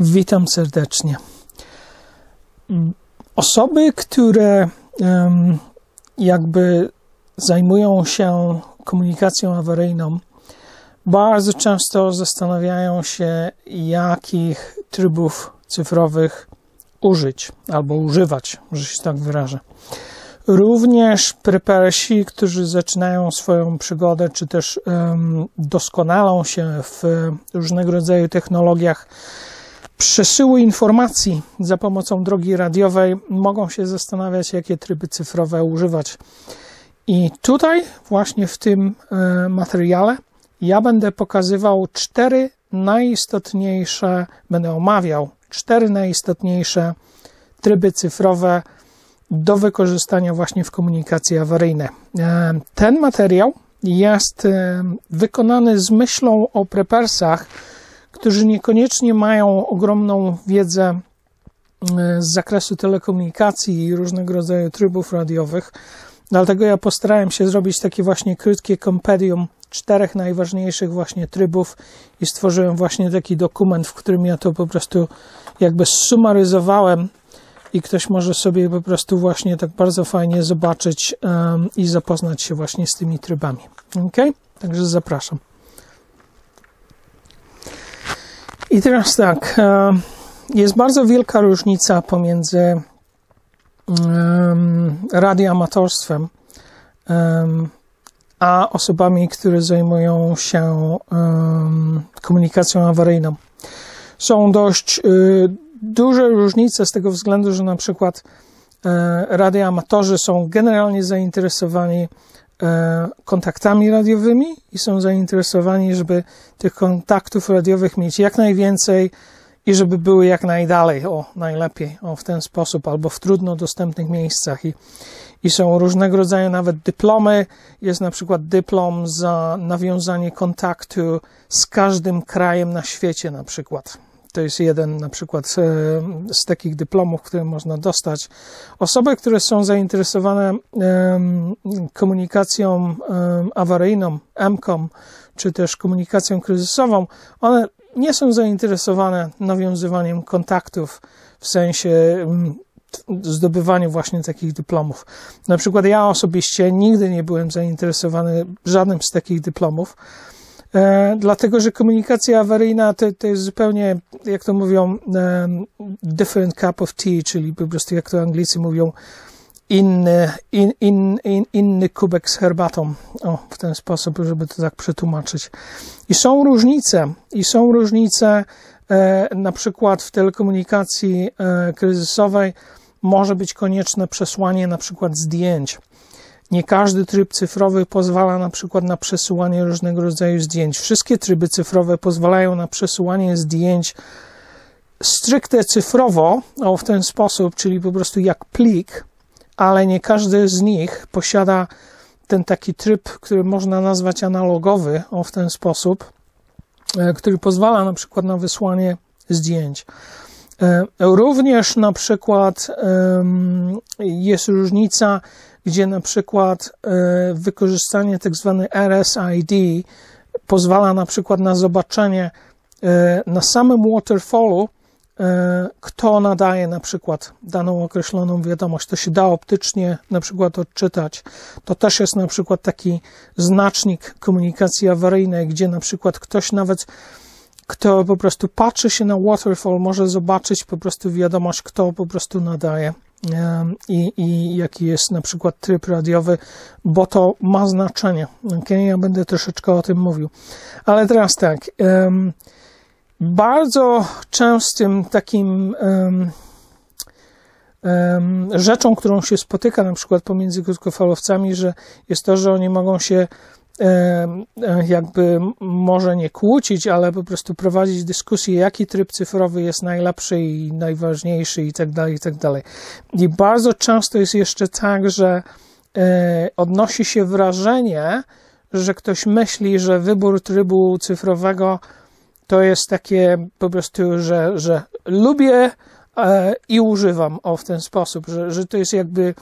Witam serdecznie. Mm, osoby, które jakby zajmują się komunikacją awaryjną, bardzo często zastanawiają się, jakich trybów cyfrowych użyć albo używać, że się tak wyrażę. Również prepersi, którzy zaczynają swoją przygodę, czy też um, doskonalą się w różnego rodzaju technologiach, Przesyłu informacji za pomocą drogi radiowej mogą się zastanawiać, jakie tryby cyfrowe używać. I tutaj, właśnie w tym e, materiale, ja będę pokazywał cztery najistotniejsze, będę omawiał cztery najistotniejsze tryby cyfrowe do wykorzystania właśnie w komunikacji awaryjnej. E, ten materiał jest e, wykonany z myślą o prepersach którzy niekoniecznie mają ogromną wiedzę e, z zakresu telekomunikacji i różnego rodzaju trybów radiowych. Dlatego ja postarałem się zrobić takie właśnie krótkie kompendium czterech najważniejszych właśnie trybów i stworzyłem właśnie taki dokument, w którym ja to po prostu jakby sumaryzowałem i ktoś może sobie po prostu właśnie tak bardzo fajnie zobaczyć um, i zapoznać się właśnie z tymi trybami. Ok? Także zapraszam. I teraz tak, e, jest bardzo wielka różnica pomiędzy radioamatorstwem a osobami, które zajmują się komunikacją awaryjną. Są dość y, duże różnice z tego względu, że na przykład e, radioamatorzy są generalnie zainteresowani E, kontaktami radiowymi i są zainteresowani, żeby tych kontaktów radiowych mieć jak najwięcej i żeby były jak najdalej, o najlepiej, o w ten sposób, albo w trudno dostępnych miejscach. I, I są różnego rodzaju nawet dyplomy. Jest na przykład dyplom za nawiązanie kontaktu z każdym krajem na świecie, na przykład to jest jeden na przykład e, z takich dyplomów, które można dostać. Osoby, które są zainteresowane komunikacją awaryjną, MCOM, czy też komunikacją kryzysową, one nie są zainteresowane nawiązywaniem kontaktów w sensie zdobywaniu właśnie takich dyplomów. Na przykład ja osobiście nigdy nie byłem zainteresowany żadnym z takich dyplomów. E, dlatego, że komunikacja awaryjna to, to jest zupełnie, jak to mówią, e, different cup of tea, czyli po prostu, jak to Anglicy mówią, inny, in, in, in, inny kubek z herbatą. O, w ten sposób, żeby to tak przetłumaczyć. I są różnice, i są różnice e, na przykład w telekomunikacji e, kryzysowej może być konieczne przesłanie na przykład zdjęć nie każdy tryb cyfrowy pozwala na przykład na przesyłanie różnego rodzaju zdjęć. Wszystkie tryby cyfrowe pozwalają na przesyłanie zdjęć stricte cyfrowo, o w ten sposób, czyli po prostu jak plik, ale nie każdy z nich posiada ten taki tryb, który można nazwać analogowy, o w ten sposób, e, który pozwala na przykład na wysłanie zdjęć. E, również na przykład jest różnica gdzie na przykład e, wykorzystanie tak zwanej RSID pozwala na przykład na zobaczenie e, na samym waterfallu, e, kto nadaje na przykład daną określoną wiadomość. To się da optycznie na przykład odczytać. To też jest na przykład taki znacznik komunikacji awaryjnej, gdzie na przykład ktoś nawet kto po prostu patrzy się na waterfall, może zobaczyć po prostu wiadomość, kto po prostu nadaje i, i jaki jest na przykład tryb radiowy, bo to ma znaczenie. Okay? Ja będę troszeczkę o tym mówił. Ale teraz tak. Bardzo częstym takim rzeczą, którą się spotyka na przykład pomiędzy krótkofalowcami, że jest to, że oni mogą się E, jakby może nie kłócić, ale po prostu prowadzić dyskusję, jaki tryb cyfrowy jest najlepszy i najważniejszy i tak dalej, i tak dalej. I bardzo często jest jeszcze tak, że e, odnosi się wrażenie, że ktoś myśli, że wybór trybu cyfrowego to jest takie po prostu, że, że lubię e, i używam o w ten sposób, że, że to jest jakby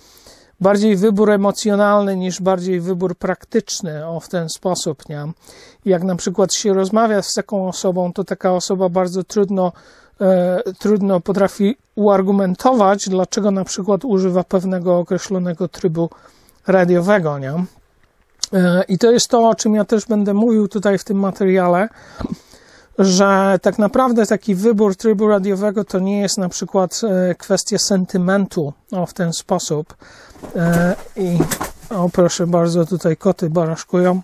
bardziej wybór emocjonalny niż bardziej wybór praktyczny, o w ten sposób, nie? Jak na przykład się rozmawia z taką osobą, to taka osoba bardzo trudno, e, trudno potrafi uargumentować, dlaczego na przykład używa pewnego określonego trybu radiowego, nie? E, I to jest to, o czym ja też będę mówił tutaj w tym materiale, że tak naprawdę taki wybór trybu radiowego to nie jest na przykład e, kwestia sentymentu o, w ten sposób, E, i o proszę bardzo, tutaj koty baraszkują.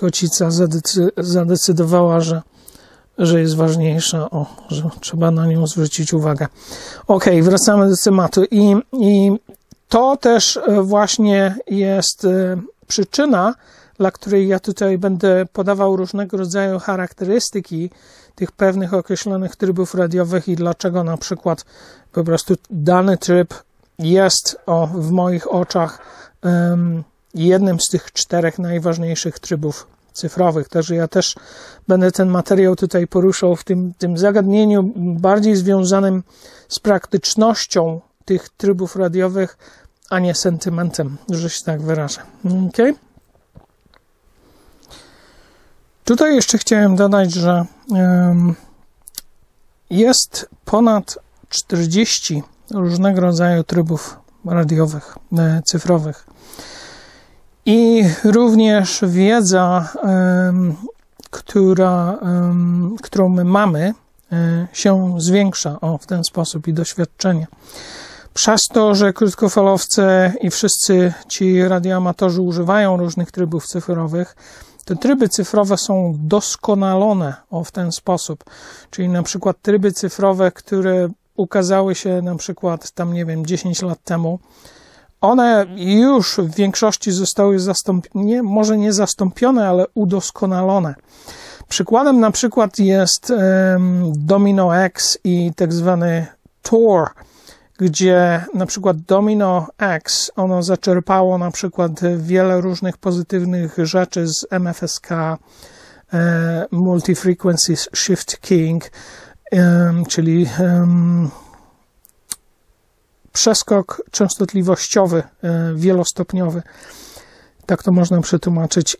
Kocica zadecydowała, że, że jest ważniejsza, o, że trzeba na nią zwrócić uwagę. Ok, wracamy do tematu. I, i to też e, właśnie jest e, przyczyna, dla której ja tutaj będę podawał różnego rodzaju charakterystyki tych pewnych określonych trybów radiowych i dlaczego na przykład po prostu dany tryb jest o, w moich oczach jednym z tych czterech najważniejszych trybów cyfrowych. Także ja też będę ten materiał tutaj poruszał w tym, tym zagadnieniu bardziej związanym z praktycznością tych trybów radiowych, a nie sentymentem, że się tak wyrażę. Tutaj jeszcze chciałem dodać, że um, jest ponad 40 różnego rodzaju trybów radiowych, e, cyfrowych. I również wiedza, która, którą my mamy, e, się zwiększa o, w ten sposób i doświadczenie. Przez to, że krótkofalowce i wszyscy ci radioamatorzy używają różnych trybów cyfrowych, te tryby cyfrowe są doskonalone o, w ten sposób. Czyli na przykład tryby cyfrowe, które ukazały się na przykład tam, nie wiem, 10 lat temu, one mhm. już w większości zostały zastąpione, może nie zastąpione, ale udoskonalone. Przykładem na przykład jest um, Domino X i tak zwany Tor, gdzie na przykład Domino X, ono zaczerpało na przykład wiele różnych pozytywnych rzeczy z MFSK, e, Multi Frequencies Shift King czyli przeskok częstotliwościowy, e, wielostopniowy. Tak to można przetłumaczyć.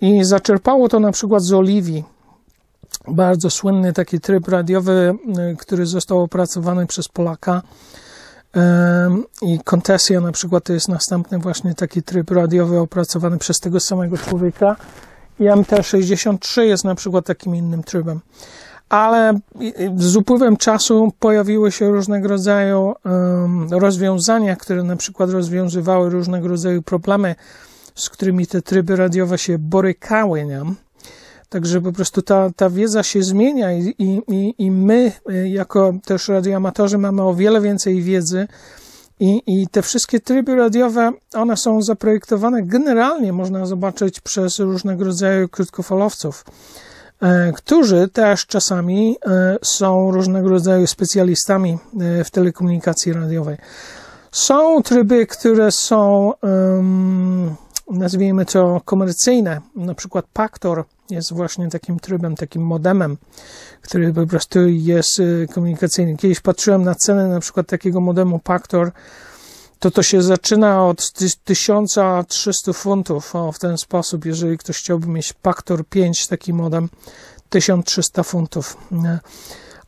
I zaczerpało to na przykład z Oliwii. Bardzo słynny taki tryb radiowy, e, który został opracowany przez Polaka. I kontesja na przykład to jest następny właśnie taki tryb radiowy opracowany przez tego samego człowieka. I MT63 jest na przykład takim innym trybem ale z upływem czasu pojawiły się różnego rodzaju rozwiązania, które na przykład rozwiązywały różnego rodzaju problemy, z którymi te tryby radiowe się borykały. Także po prostu ta, ta wiedza się zmienia i, i, i my, y, jako też radioamatorzy, mamy o wiele więcej wiedzy. I, I te wszystkie tryby radiowe, one są zaprojektowane generalnie, można zobaczyć, przez różnego rodzaju krótkofalowców. E, którzy też czasami e, są różnego rodzaju specjalistami e, w telekomunikacji radiowej. Są tryby, które są, nazwijmy to, komercyjne. Na przykład Paktor jest właśnie takim trybem, takim modemem, który po prostu jest komunikacyjny. Kiedyś patrzyłem na cenę na przykład takiego modemu Paktor to to się zaczyna od 1300 funtów. O, w ten sposób, jeżeli ktoś chciałby mieć Paktor 5 z takim modem, 1300 funtów.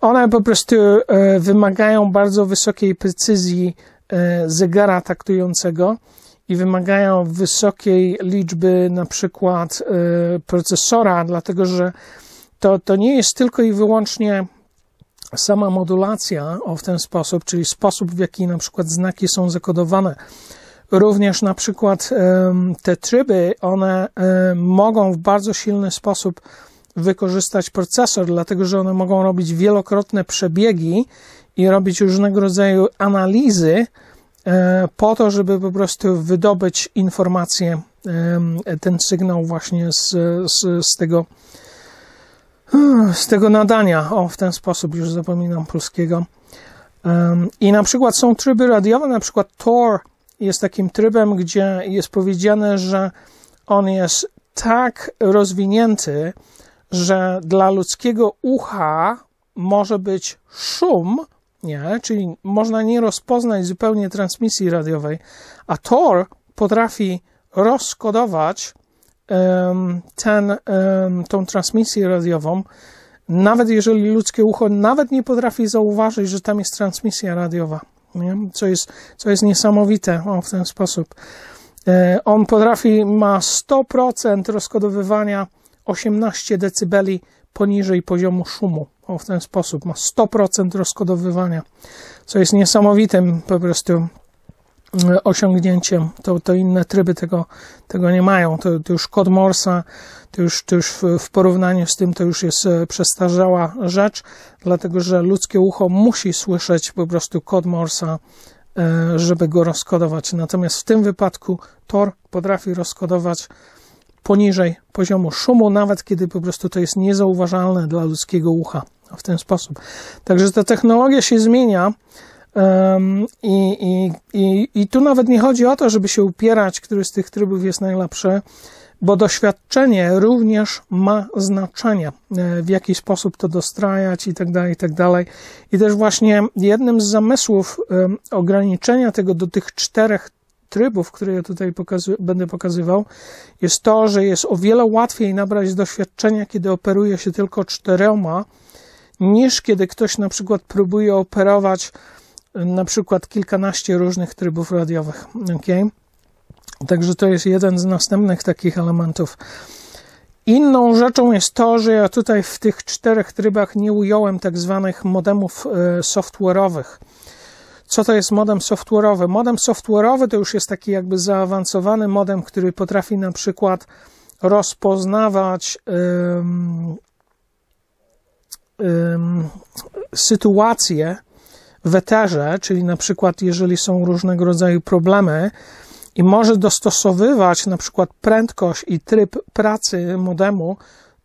One po prostu e, wymagają bardzo wysokiej precyzji e, zegara taktującego i wymagają wysokiej liczby na przykład e, procesora, dlatego że to, to nie jest tylko i wyłącznie sama modulacja o w ten sposób, czyli sposób, w jaki na przykład znaki są zakodowane, również na przykład te tryby, one mogą w bardzo silny sposób wykorzystać procesor, dlatego że one mogą robić wielokrotne przebiegi i robić różnego rodzaju analizy e, po to, żeby po prostu wydobyć informację, ten sygnał właśnie z, z, z tego Hmm, z tego nadania. O, w ten sposób już zapominam polskiego. I na przykład są tryby radiowe, na przykład Tor jest takim trybem, gdzie jest powiedziane, że on jest tak rozwinięty, że dla ludzkiego ucha może być szum, nie? czyli można nie rozpoznać zupełnie transmisji radiowej, a Tor potrafi rozkodować ten, tą transmisję radiową, nawet jeżeli ludzkie ucho nawet nie potrafi zauważyć, że tam jest transmisja radiowa, nie? Co, jest, co jest niesamowite o, w ten sposób. E, on potrafi, ma 100% rozkodowywania 18 decybeli poniżej poziomu szumu. O, w ten sposób ma 100% rozkodowywania, co jest niesamowitym po prostu osiągnięciem, to, to inne tryby tego, tego nie mają. To, to już kod Morsa, to już, to już w porównaniu z tym to już jest e, przestarzała rzecz, dlatego że ludzkie ucho musi słyszeć po prostu kod Morsa, e, żeby go rozkodować. Natomiast w tym wypadku Tor potrafi rozkodować poniżej poziomu szumu, nawet kiedy po prostu to jest niezauważalne dla ludzkiego ucha w ten sposób. Także ta technologia się zmienia i, i, i, I tu nawet nie chodzi o to, żeby się upierać, który z tych trybów jest najlepszy, bo doświadczenie również ma znaczenie, e, w jaki sposób to dostrajać i tak dalej, i tak dalej. I też właśnie jednym z zamysłów ograniczenia tego do tych czterech trybów, które ja tutaj będę pokazywał, jest to, że jest o wiele łatwiej nabrać doświadczenia, kiedy operuje się tylko czterema, niż kiedy ktoś na przykład próbuje operować na przykład kilkanaście różnych trybów radiowych. Okay? Także to jest jeden z następnych takich elementów. Inną rzeczą jest to, że ja tutaj w tych czterech trybach nie ująłem tak zwanych modemów e, software'owych. Co to jest modem software'owy? Modem software'owy to już jest taki jakby zaawansowany modem, który potrafi na przykład rozpoznawać um, um, sytuacje, w eterze, czyli na przykład jeżeli są różnego rodzaju problemy i może dostosowywać na przykład prędkość i tryb pracy modemu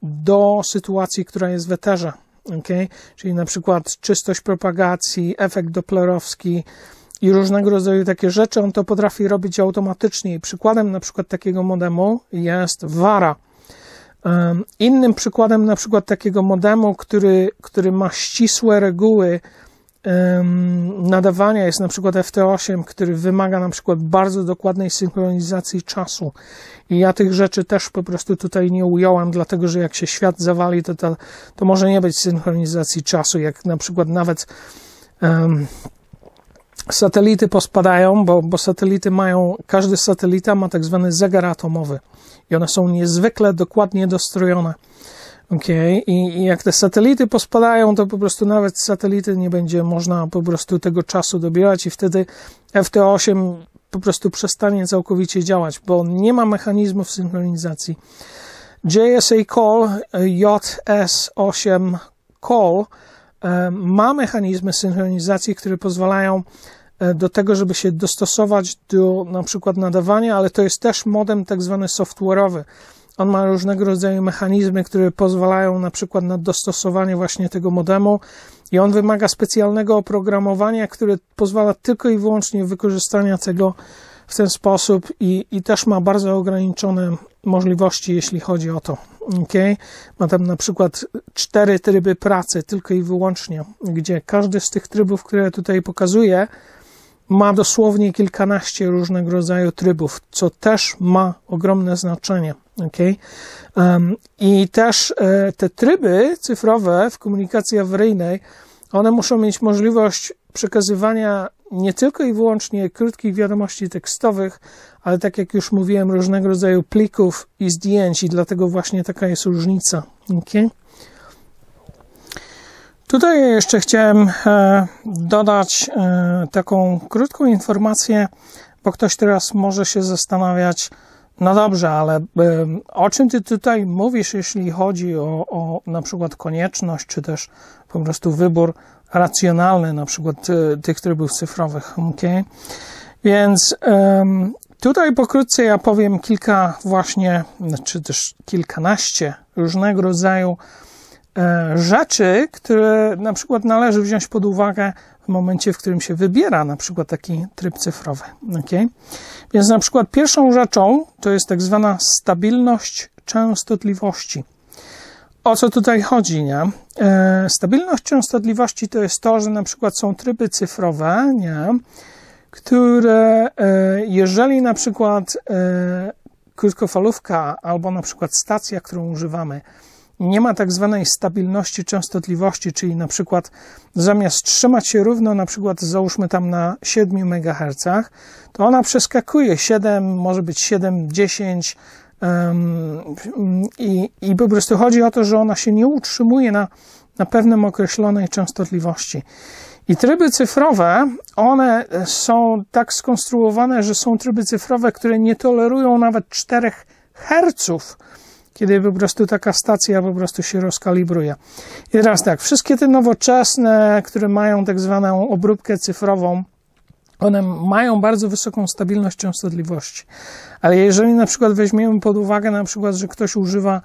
do sytuacji, która jest w eterze. Okay? Czyli na przykład czystość propagacji, efekt doplerowski i różnego rodzaju takie rzeczy, on to potrafi robić automatycznie. przykładem na przykład takiego modemu jest Vara. Innym przykładem na przykład takiego modemu, który, który ma ścisłe reguły nadawania jest na przykład FT8, który wymaga na przykład bardzo dokładnej synchronizacji czasu. I ja tych rzeczy też po prostu tutaj nie ująłem, dlatego że jak się świat zawali, to, to, to może nie być synchronizacji czasu. Jak na przykład nawet um, satelity pospadają, bo, bo satelity mają, każdy satelita ma tak zwany zegar atomowy i one są niezwykle dokładnie dostrojone. Okay. I, I jak te satelity pospadają, to po prostu nawet satelity nie będzie można po prostu tego czasu dobierać i wtedy FT8 po prostu przestanie całkowicie działać, bo nie ma mechanizmów synchronizacji. JSA Call, JS8 Call e, ma mechanizmy synchronizacji, które pozwalają e, do tego, żeby się dostosować do na przykład nadawania, ale to jest też modem tak zwany software'owy on ma różnego rodzaju mechanizmy, które pozwalają na przykład na dostosowanie właśnie tego modemu i on wymaga specjalnego oprogramowania, które pozwala tylko i wyłącznie wykorzystania tego w ten sposób i, i też ma bardzo ograniczone możliwości, jeśli chodzi o to. Okay? Ma tam na przykład cztery tryby pracy, tylko i wyłącznie, gdzie każdy z tych trybów, które tutaj pokazuję, ma dosłownie kilkanaście różnego rodzaju trybów, co też ma ogromne znaczenie. Okay? Um, I też e, te tryby cyfrowe w komunikacji awaryjnej, one muszą mieć możliwość przekazywania nie tylko i wyłącznie krótkich wiadomości tekstowych, ale tak jak już mówiłem, różnego rodzaju plików i zdjęć, i dlatego właśnie taka jest różnica. Okay? Tutaj jeszcze chciałem e, dodać e, taką krótką informację, bo ktoś teraz może się zastanawiać, no dobrze, ale e, o czym ty tutaj mówisz, jeśli chodzi o, o na przykład konieczność, czy też po prostu wybór racjonalny, na przykład tych trybów cyfrowych, ok? Więc tutaj pokrótce ja powiem kilka właśnie, czy znaczy też kilkanaście różnego rodzaju E, rzeczy, które na przykład należy wziąć pod uwagę w momencie, w którym się wybiera na przykład taki tryb cyfrowy. Okay? Więc na przykład pierwszą rzeczą to jest tak zwana stabilność częstotliwości. O co tutaj chodzi, nie? E, stabilność częstotliwości to jest to, że na przykład są tryby cyfrowe, nie? które e, jeżeli na przykład krótkofalówka albo na przykład stacja, którą używamy, nie ma tak zwanej stabilności częstotliwości, czyli na przykład zamiast trzymać się równo, na przykład załóżmy tam na 7 MHz, to ona przeskakuje 7, może być 7, 10 um, i, i po prostu chodzi o to, że ona się nie utrzymuje na, na pewnym określonej częstotliwości. I tryby cyfrowe, one są tak skonstruowane, że są tryby cyfrowe, które nie tolerują nawet 4 herców kiedy po prostu taka stacja po prostu się rozkalibruje. I teraz tak, wszystkie te nowoczesne, które mają tak zwaną obróbkę cyfrową, one mają bardzo wysoką stabilność częstotliwości. Ale jeżeli na przykład weźmiemy pod uwagę na przykład, że ktoś używa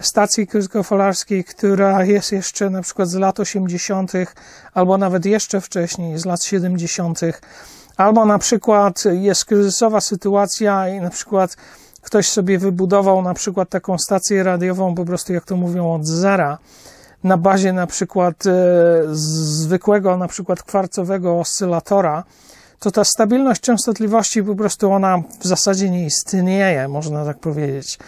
stacji krótkofalarskiej, która jest jeszcze na przykład z lat 80., albo nawet jeszcze wcześniej, z lat 70., albo na przykład jest kryzysowa sytuacja i na przykład Ktoś sobie wybudował na przykład taką stację radiową, po prostu jak to mówią, od zera, na bazie na przykład e, zwykłego, na przykład kwarcowego oscylatora, to ta stabilność częstotliwości po prostu ona w zasadzie nie istnieje, można tak powiedzieć.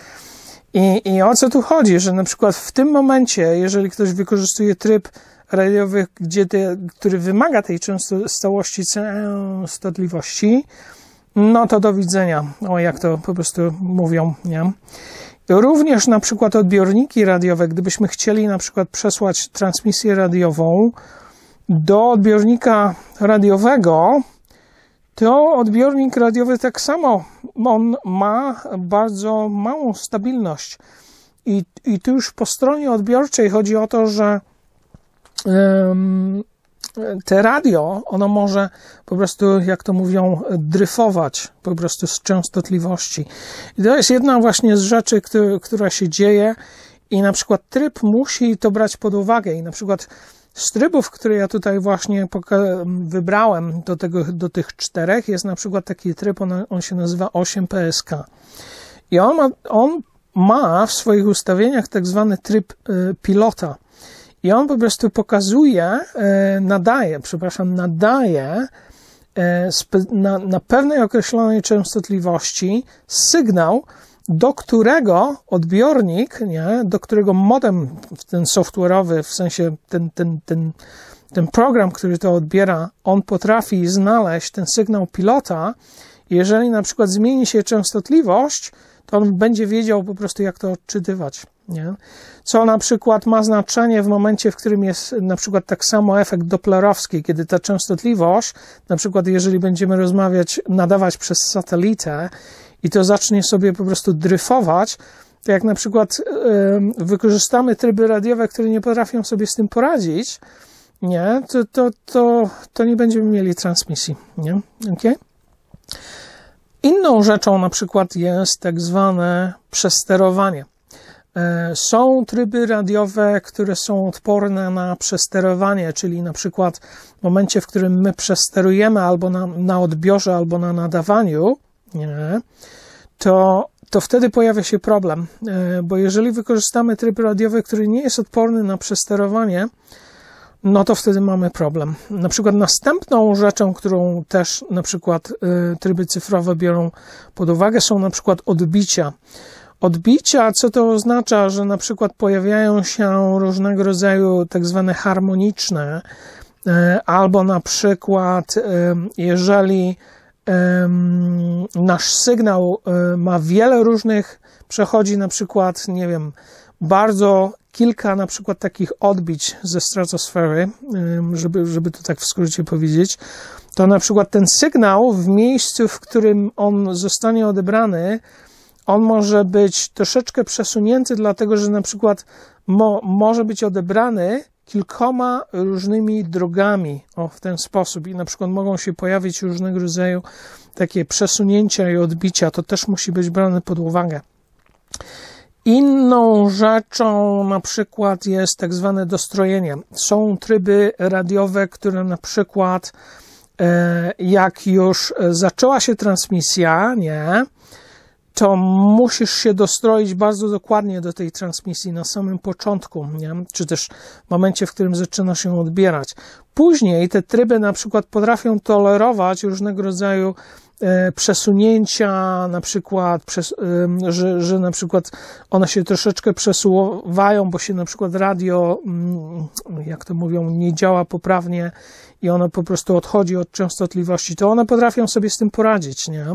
I, I o co tu chodzi? Że na przykład w tym momencie, jeżeli ktoś wykorzystuje tryb radiowy, gdzie te, który wymaga tej częstotliwości, e, częstotliwości, no to do widzenia. O, jak to po prostu mówią, nie? Również na przykład odbiorniki radiowe, gdybyśmy chcieli na przykład przesłać transmisję radiową do odbiornika radiowego, to odbiornik radiowy tak samo, on ma bardzo małą stabilność. I, i tu już po stronie odbiorczej chodzi o to, że te radio, ono może po prostu, jak to mówią, dryfować po prostu z częstotliwości. I to jest jedna właśnie z rzeczy, która się dzieje i na przykład tryb musi to brać pod uwagę i na przykład z trybów, które ja tutaj właśnie wybrałem do, tego, do tych czterech, jest na przykład taki tryb, on, on się nazywa 8PSK. I on ma, on ma w swoich ustawieniach tak zwany tryb y, pilota. I on po prostu pokazuje, e, nadaje, przepraszam, nadaje e, na, na pewnej określonej częstotliwości sygnał, do którego odbiornik, nie, do którego modem ten software'owy, w sensie ten, ten, ten, ten program, który to odbiera, on potrafi znaleźć ten sygnał pilota. Jeżeli na przykład zmieni się częstotliwość, to on będzie wiedział po prostu, jak to odczytywać. Nie? Co na przykład ma znaczenie w momencie, w którym jest na przykład tak samo efekt doplerowski, kiedy ta częstotliwość, na przykład jeżeli będziemy rozmawiać, nadawać przez satelitę i to zacznie sobie po prostu dryfować, to jak na przykład wykorzystamy tryby radiowe, które nie potrafią sobie z tym poradzić, nie, to, to, to, to nie będziemy mieli transmisji. Nie? Okay? Inną rzeczą na przykład jest tak zwane przesterowanie. E, są tryby radiowe, które są odporne na przesterowanie, czyli na przykład w momencie, w którym my przesterujemy albo na, na odbiorze, albo na nadawaniu, nie, to, to wtedy pojawia się problem, e, bo jeżeli wykorzystamy tryb radiowy, który nie jest odporny na przesterowanie, no to wtedy mamy problem. Na przykład następną rzeczą, którą też na przykład e, tryby cyfrowe biorą pod uwagę, są na przykład odbicia odbicia, co to oznacza, że na przykład pojawiają się różnego rodzaju tak zwane harmoniczne, e, albo na przykład e, jeżeli e, nasz sygnał ma wiele różnych, przechodzi na przykład, nie wiem, bardzo kilka na przykład takich odbić ze stratosfery, żeby, żeby to tak w skrócie powiedzieć, to na przykład ten sygnał w miejscu, w którym on zostanie odebrany, on może być troszeczkę przesunięty, dlatego że na przykład mo, może być odebrany kilkoma różnymi drogami o, w ten sposób i na przykład mogą się pojawić różnego rodzaju takie przesunięcia i odbicia. To też musi być brane pod uwagę. Inną rzeczą na przykład jest tak zwane dostrojenie. Są tryby radiowe, które na przykład e, jak już e, zaczęła się transmisja, nie, to musisz się dostroić bardzo dokładnie do tej transmisji na samym początku, nie? czy też w momencie, w którym zaczyna się odbierać. Później te tryby na przykład potrafią tolerować różnego rodzaju e, przesunięcia, na przykład, e, że, że na przykład one się troszeczkę przesuwają, bo się na przykład radio, mm, jak to mówią, nie działa poprawnie i ono po prostu odchodzi od częstotliwości, to one potrafią sobie z tym poradzić, nie?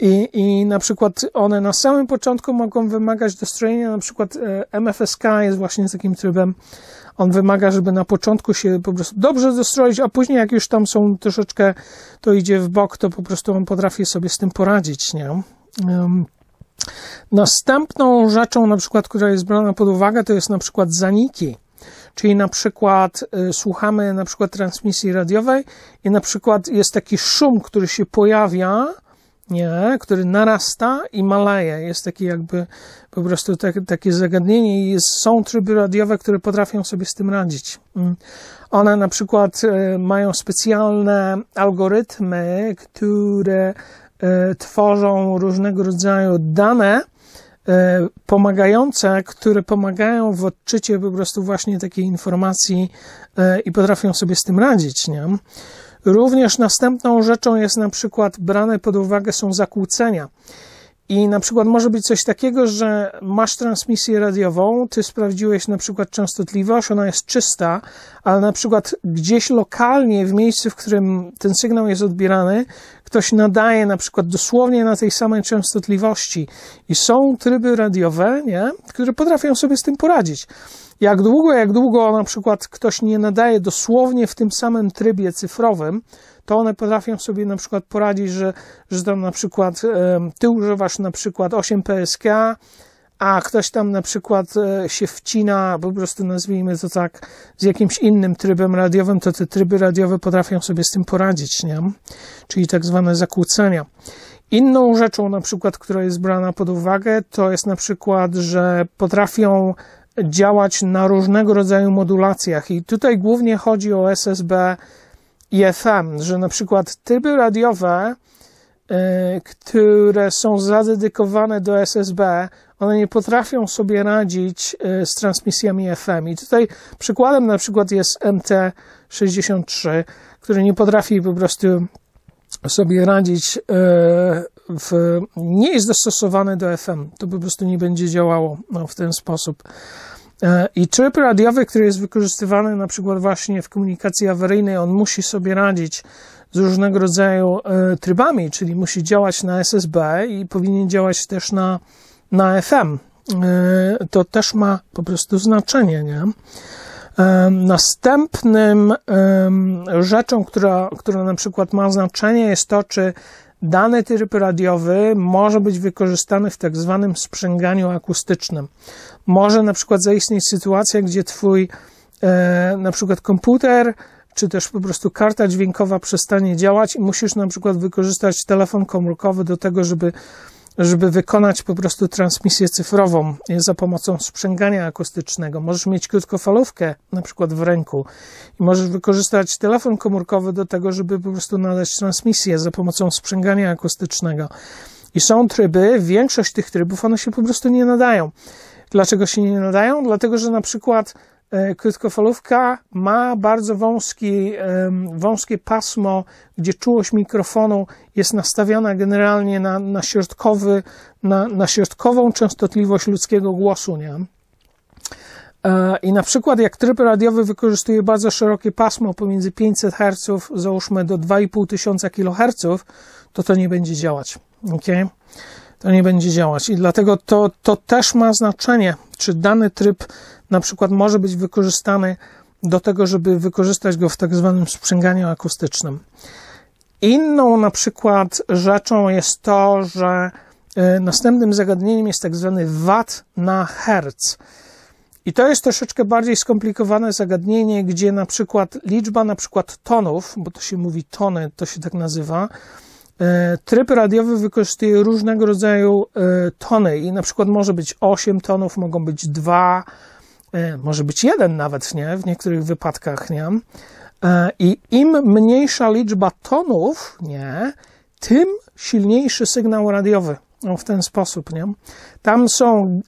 I, I na przykład one na samym początku mogą wymagać dostrojenia, na przykład e, MFSK jest właśnie takim trybem. On wymaga, żeby na początku się po prostu dobrze dostroić, a później jak już tam są troszeczkę, to idzie w bok, to po prostu on potrafi sobie z tym poradzić, nie? Um. Następną rzeczą, na przykład, która jest brana pod uwagę, to jest na przykład zaniki. Czyli na przykład e, słuchamy na przykład transmisji radiowej i na przykład jest taki szum, który się pojawia nie? który narasta i maleje. Jest takie jakby po prostu tak, takie zagadnienie i są tryby radiowe, które potrafią sobie z tym radzić. Mm. One na przykład e, mają specjalne algorytmy, które e, tworzą różnego rodzaju dane, e, pomagające, które pomagają w odczycie po prostu właśnie takiej informacji i potrafią sobie z tym radzić, nie? Również następną rzeczą jest na przykład brane pod uwagę są zakłócenia. I na przykład może być coś takiego, że masz transmisję radiową, ty sprawdziłeś na przykład częstotliwość, ona jest czysta, ale na przykład gdzieś lokalnie, w miejscu, w którym ten sygnał jest odbierany, ktoś nadaje na przykład dosłownie na tej samej częstotliwości. I są tryby radiowe, nie? które potrafią sobie z tym poradzić. Jak długo, jak długo na przykład ktoś nie nadaje dosłownie w tym samym trybie cyfrowym, to one potrafią sobie na przykład poradzić, że, że tam na przykład ty używasz na przykład 8 PSK, a ktoś tam na przykład e, się wcina, po prostu nazwijmy to tak, z jakimś innym trybem radiowym, to te tryby radiowe potrafią sobie z tym poradzić, nie? Czyli tak zwane zakłócenia. Inną rzeczą na przykład, która jest brana pod uwagę, to jest na przykład, że potrafią działać na różnego rodzaju modulacjach i tutaj głównie chodzi o SSB i FM, że na przykład tryby radiowe, y, które są zadedykowane do SSB, one nie potrafią sobie radzić y, z transmisjami FM. I tutaj przykładem na przykład jest MT63, który nie potrafi po prostu sobie radzić y, w, nie jest dostosowany do FM. To po prostu nie będzie działało no, w ten sposób. E, I tryb radiowy, który jest wykorzystywany na przykład właśnie w komunikacji awaryjnej, on musi sobie radzić z różnego rodzaju e, trybami, czyli musi działać na SSB i powinien działać też na, na FM. E, to też ma po prostu znaczenie, nie? Następnym rzeczą, która, która na przykład ma znaczenie, jest to, czy dany tryb radiowy może być wykorzystany w tak zwanym sprzęganiu akustycznym. Może na przykład zaistnieć sytuacja, gdzie twój e, na przykład komputer czy też po prostu karta dźwiękowa przestanie działać i musisz na przykład wykorzystać telefon komórkowy do tego, żeby żeby wykonać po prostu transmisję cyfrową y, za pomocą sprzęgania akustycznego. Możesz mieć krótkofalówkę na przykład w ręku i możesz wykorzystać telefon komórkowy do tego, żeby po prostu nadać transmisję za pomocą sprzęgania akustycznego. I są tryby, większość tych trybów, one się po prostu nie nadają. Dlaczego się nie nadają? Dlatego, że na przykład E, krótkofalówka ma bardzo wąski, wąskie pasmo, gdzie czułość mikrofonu jest nastawiona generalnie na, na, środkowy, na, na środkową częstotliwość ludzkiego głosu. Nie? E, I na przykład jak tryb radiowy wykorzystuje bardzo szerokie pasmo pomiędzy 500 Hz, załóżmy do 2500 kHz, to to nie będzie działać. Okay? To nie będzie działać. I dlatego to, to też ma znaczenie, czy dany tryb na przykład może być wykorzystany do tego, żeby wykorzystać go w tak zwanym sprzęganiu akustycznym. Inną na przykład rzeczą jest to, że e, następnym zagadnieniem jest tak zwany watt na herc. I to jest troszeczkę bardziej skomplikowane zagadnienie, gdzie na przykład liczba na przykład tonów, bo to się mówi tony, to się tak nazywa, e, Tryb radiowy wykorzystuje różnego rodzaju e, tony i na przykład może być 8 tonów, mogą być 2, E, może być jeden nawet, nie? W niektórych wypadkach, nie? E, I im mniejsza liczba tonów, nie? Tym silniejszy sygnał radiowy. No, w ten sposób, nie? Tam są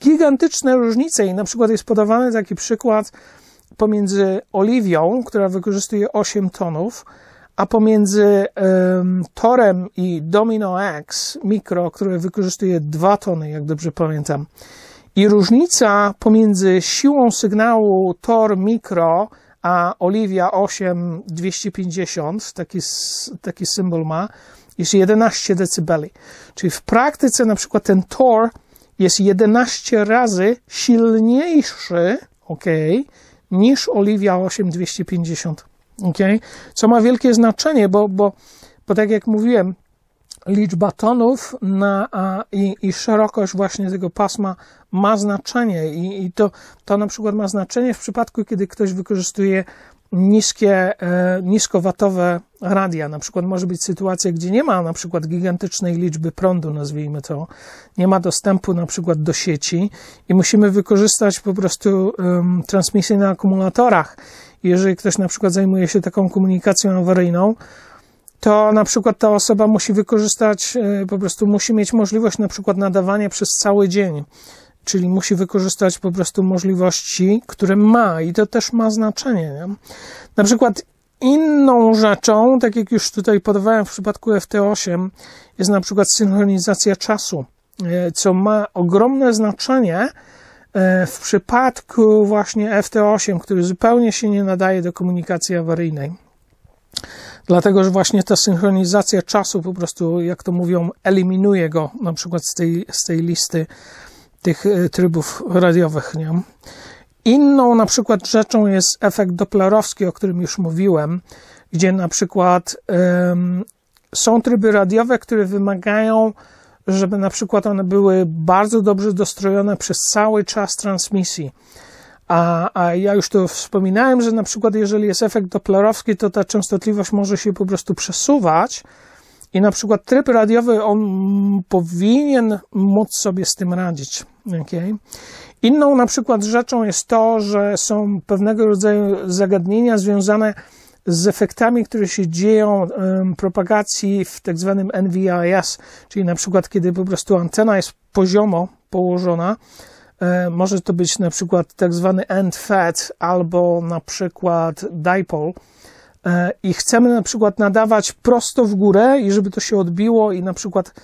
gigantyczne różnice i na przykład jest podawany taki przykład pomiędzy oliwią, która wykorzystuje 8 tonów, a pomiędzy um, Torem i Domino X Micro, które wykorzystuje 2 tony, jak dobrze pamiętam. I różnica pomiędzy siłą sygnału Tor Micro a Olivia 8250, taki, taki symbol ma, jest 11 decybeli. Czyli w praktyce na przykład ten Tor jest 11 razy silniejszy, ok, niż Olivia 8250, ok. Okay? Co ma wielkie znaczenie, bo, bo, bo tak jak mówiłem, liczba tonów na, a, i, i, szerokość właśnie tego pasma ma znaczenie i, i, to, to na przykład ma znaczenie w przypadku, kiedy ktoś wykorzystuje niskie, e, niskowatowe radia. Na przykład może być sytuacja, gdzie nie ma na przykład gigantycznej liczby prądu, nazwijmy to, nie ma dostępu na przykład do sieci i musimy wykorzystać po prostu transmisję na akumulatorach. Jeżeli ktoś na przykład zajmuje się taką komunikacją awaryjną, to na przykład ta osoba musi wykorzystać, e, po prostu musi mieć możliwość na przykład nadawania przez cały dzień, czyli musi wykorzystać po prostu możliwości, które ma i to też ma znaczenie. Nie? Na przykład inną rzeczą, tak jak już tutaj podawałem w przypadku FT8, jest na przykład synchronizacja czasu, e, co ma ogromne znaczenie, e, w przypadku właśnie FT8, który zupełnie się nie nadaje do komunikacji awaryjnej. Dlatego, że właśnie ta synchronizacja czasu po prostu, jak to mówią, eliminuje go na przykład z tej, z tej listy tych e, trybów radiowych. Nie? Inną na przykład rzeczą jest efekt doplerowski, o którym już mówiłem, gdzie na przykład ym, są tryby radiowe, które wymagają, żeby na przykład one były bardzo dobrze dostrojone przez cały czas transmisji. A, a ja już to wspominałem, że na przykład jeżeli jest efekt doplerowski, to ta częstotliwość może się po prostu przesuwać i na przykład tryb radiowy on powinien móc sobie z tym radzić. Okay? Inną na przykład rzeczą jest to, że są pewnego rodzaju zagadnienia związane z efektami, które się dzieją um, propagacji w tak zwanym NVIS, czyli na przykład kiedy po prostu antena jest poziomo położona, E, może to być na przykład tak zwany end fat albo na przykład dipole e, i chcemy na przykład nadawać prosto w górę i żeby to się odbiło i na przykład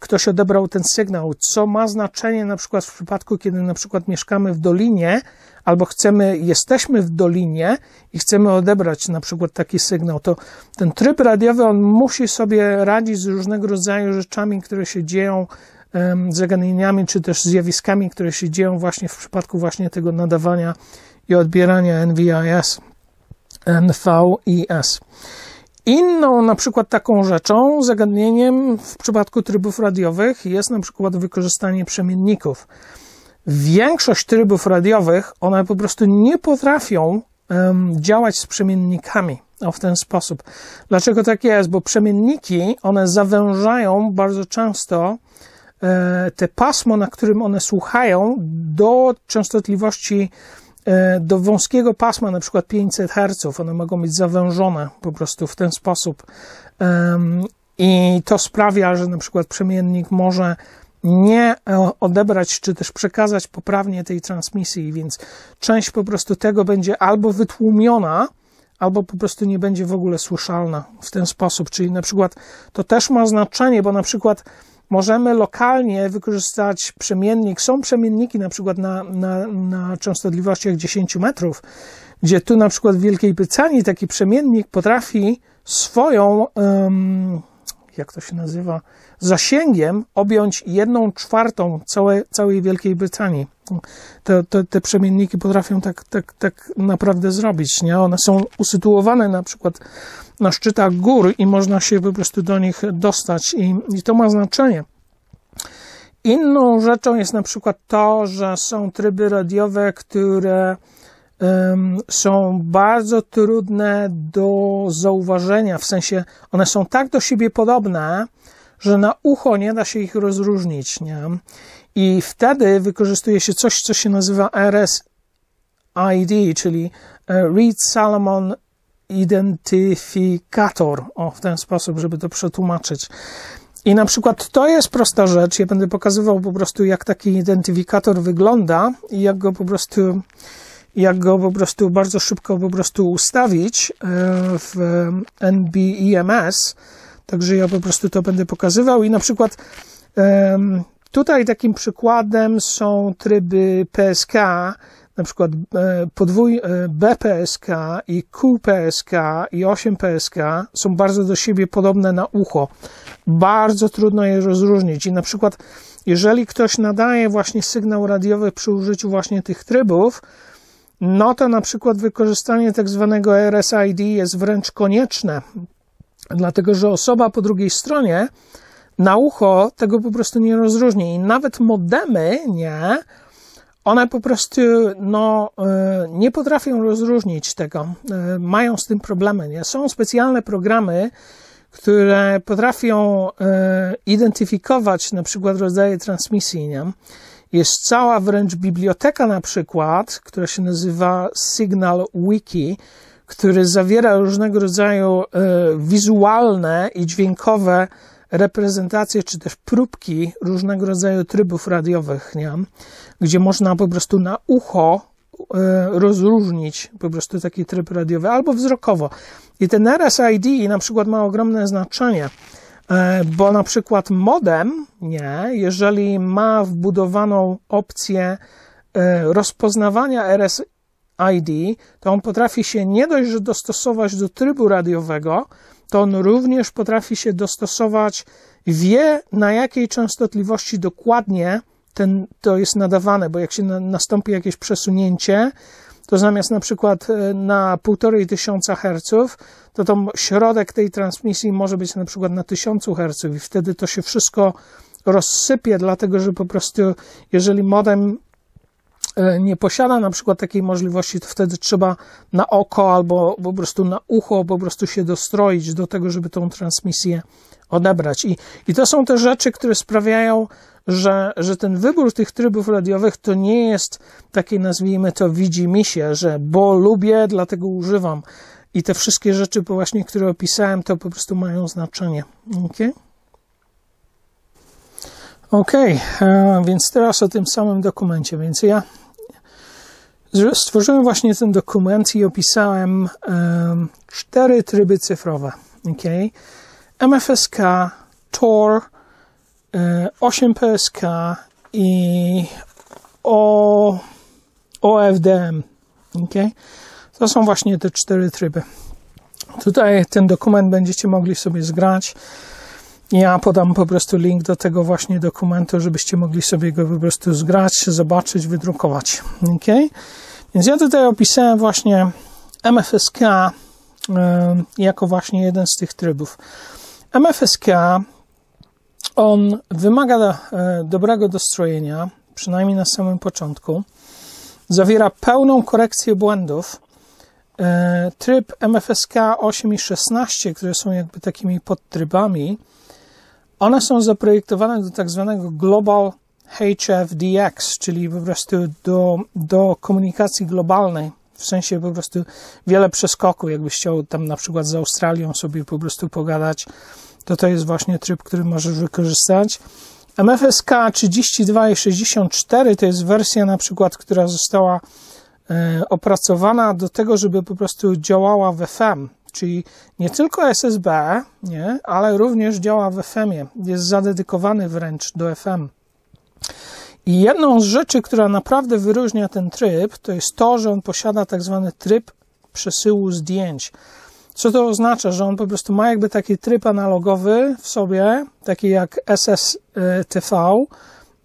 ktoś odebrał ten sygnał, co ma znaczenie na przykład w przypadku, kiedy na przykład mieszkamy w dolinie albo chcemy, jesteśmy w dolinie i chcemy odebrać na przykład taki sygnał, to ten tryb radiowy on musi sobie radzić z różnego rodzaju rzeczami, które się dzieją zagadnieniami, czy też zjawiskami, które się dzieją właśnie w przypadku właśnie tego nadawania i odbierania NVIS, NVIS. Inną na przykład taką rzeczą, zagadnieniem w przypadku trybów radiowych jest na przykład wykorzystanie przemienników. Większość trybów radiowych, one po prostu nie potrafią um, działać z przemiennikami o, w ten sposób. Dlaczego tak jest? Bo przemienniki, one zawężają bardzo często E, te pasmo, na którym one słuchają, do częstotliwości e, do wąskiego pasma, na przykład 500 Hz, one mogą być zawężone po prostu w ten sposób. I to sprawia, że na przykład przemiennik może nie e, odebrać czy też przekazać poprawnie tej transmisji, więc część po prostu tego będzie albo wytłumiona, albo po prostu nie będzie w ogóle słyszalna w ten sposób. Czyli na przykład to też ma znaczenie, bo na przykład Możemy lokalnie wykorzystać przemiennik. Są przemienniki na przykład na, na, na częstotliwościach 10 metrów, gdzie tu na przykład w Wielkiej Brytanii taki przemiennik potrafi swoją, um, jak to się nazywa, zasięgiem objąć jedną czwartą całe, całej Wielkiej Brytanii. Te, te, te przemienniki potrafią tak, tak, tak naprawdę zrobić. Nie? One są usytuowane na przykład na szczytach gór i można się po prostu do nich dostać i, i to ma znaczenie. Inną rzeczą jest na przykład to, że są tryby radiowe, które um, są bardzo trudne do zauważenia, w sensie one są tak do siebie podobne, że na ucho nie da się ich rozróżnić. Nie? I wtedy wykorzystuje się coś, co się nazywa RSID, czyli e, Reed Salomon identyfikator, o w ten sposób, żeby to przetłumaczyć. I na przykład to jest prosta rzecz. Ja będę pokazywał po prostu, jak taki identyfikator wygląda i jak go po prostu, jak go po prostu bardzo szybko po prostu ustawić e, w NBEMS. Także ja po prostu to będę pokazywał i na przykład tutaj takim przykładem są tryby PSK, na przykład e, podwój e, BPSK i QPSK i 8PSK są bardzo do siebie podobne na ucho. Bardzo trudno je rozróżnić i na przykład jeżeli ktoś nadaje właśnie sygnał radiowy przy użyciu właśnie tych trybów, no to na przykład wykorzystanie tak zwanego RSID jest wręcz konieczne, dlatego że osoba po drugiej stronie na ucho tego po prostu nie rozróżni. I nawet modemy nie one po prostu no, e, nie potrafią rozróżnić tego. E, mają z tym problemy. Nie? Są specjalne programy, które potrafią e, identyfikować na przykład rodzaje transmisji. Nie? Jest cała wręcz biblioteka na przykład, która się nazywa Signal Wiki, który zawiera różnego rodzaju wizualne i dźwiękowe reprezentacje czy też próbki różnego rodzaju trybów radiowych, nie? gdzie można po prostu na ucho e, rozróżnić po prostu taki tryb radiowy albo wzrokowo. I ten RSID na przykład ma ogromne znaczenie, e, bo na przykład modem, nie, jeżeli ma wbudowaną opcję e, rozpoznawania RSID, to on potrafi się nie dość, że dostosować do trybu radiowego, to on również potrafi się dostosować, wie na jakiej częstotliwości dokładnie ten, to jest nadawane, bo jak się na, nastąpi jakieś przesunięcie, to zamiast na przykład e, na 1500 Hz, to tam środek tej transmisji może być na przykład na 1000 Hz i wtedy to się wszystko rozsypie, dlatego że po prostu jeżeli modem E, nie posiada na przykład takiej możliwości, to wtedy trzeba na oko albo po prostu na ucho po prostu się dostroić do tego, żeby tą transmisję odebrać. I, i to są te rzeczy, które sprawiają, że, że ten wybór tych trybów radiowych to nie jest takie, nazwijmy to, się, że bo lubię, dlatego używam. I te wszystkie rzeczy właśnie, które opisałem, to po prostu mają znaczenie. ok? OK, e, więc teraz o tym samym dokumencie, więc ja stworzyłem właśnie ten dokument i opisałem um, cztery tryby cyfrowe. Okay? MFSK, Tor, 8PSK e, i o, OFDM. Okay? To są właśnie te cztery tryby. Tutaj ten dokument będziecie mogli sobie zgrać. Ja podam po prostu link do tego właśnie dokumentu, żebyście mogli sobie go po prostu zgrać, zobaczyć, wydrukować. Ok? Więc ja tutaj opisałem właśnie MFSK e, jako właśnie jeden z tych trybów. MFSK on wymaga e, dobrego dostrojenia, przynajmniej na samym początku. Zawiera pełną korekcję błędów. E, tryb MFSK 8 i 16, które są jakby takimi podtrybami, one są zaprojektowane do tak zwanego Global HFDX, czyli po prostu do, do komunikacji globalnej. W sensie po prostu wiele przeskoków, jakbyś chciał tam na przykład z Australią sobie po prostu pogadać, to to jest właśnie tryb, który możesz wykorzystać. MFSK 32 i 64 to jest wersja na przykład, która została e, opracowana do tego, żeby po prostu działała w FM, czyli nie tylko SSB, nie, ale również działa w FM-ie, jest zadedykowany wręcz do FM. I jedną z rzeczy, która naprawdę wyróżnia ten tryb, to jest to, że on posiada tak zwany tryb przesyłu zdjęć. Co to oznacza? Że on po prostu ma jakby taki tryb analogowy w sobie, taki jak SSTV,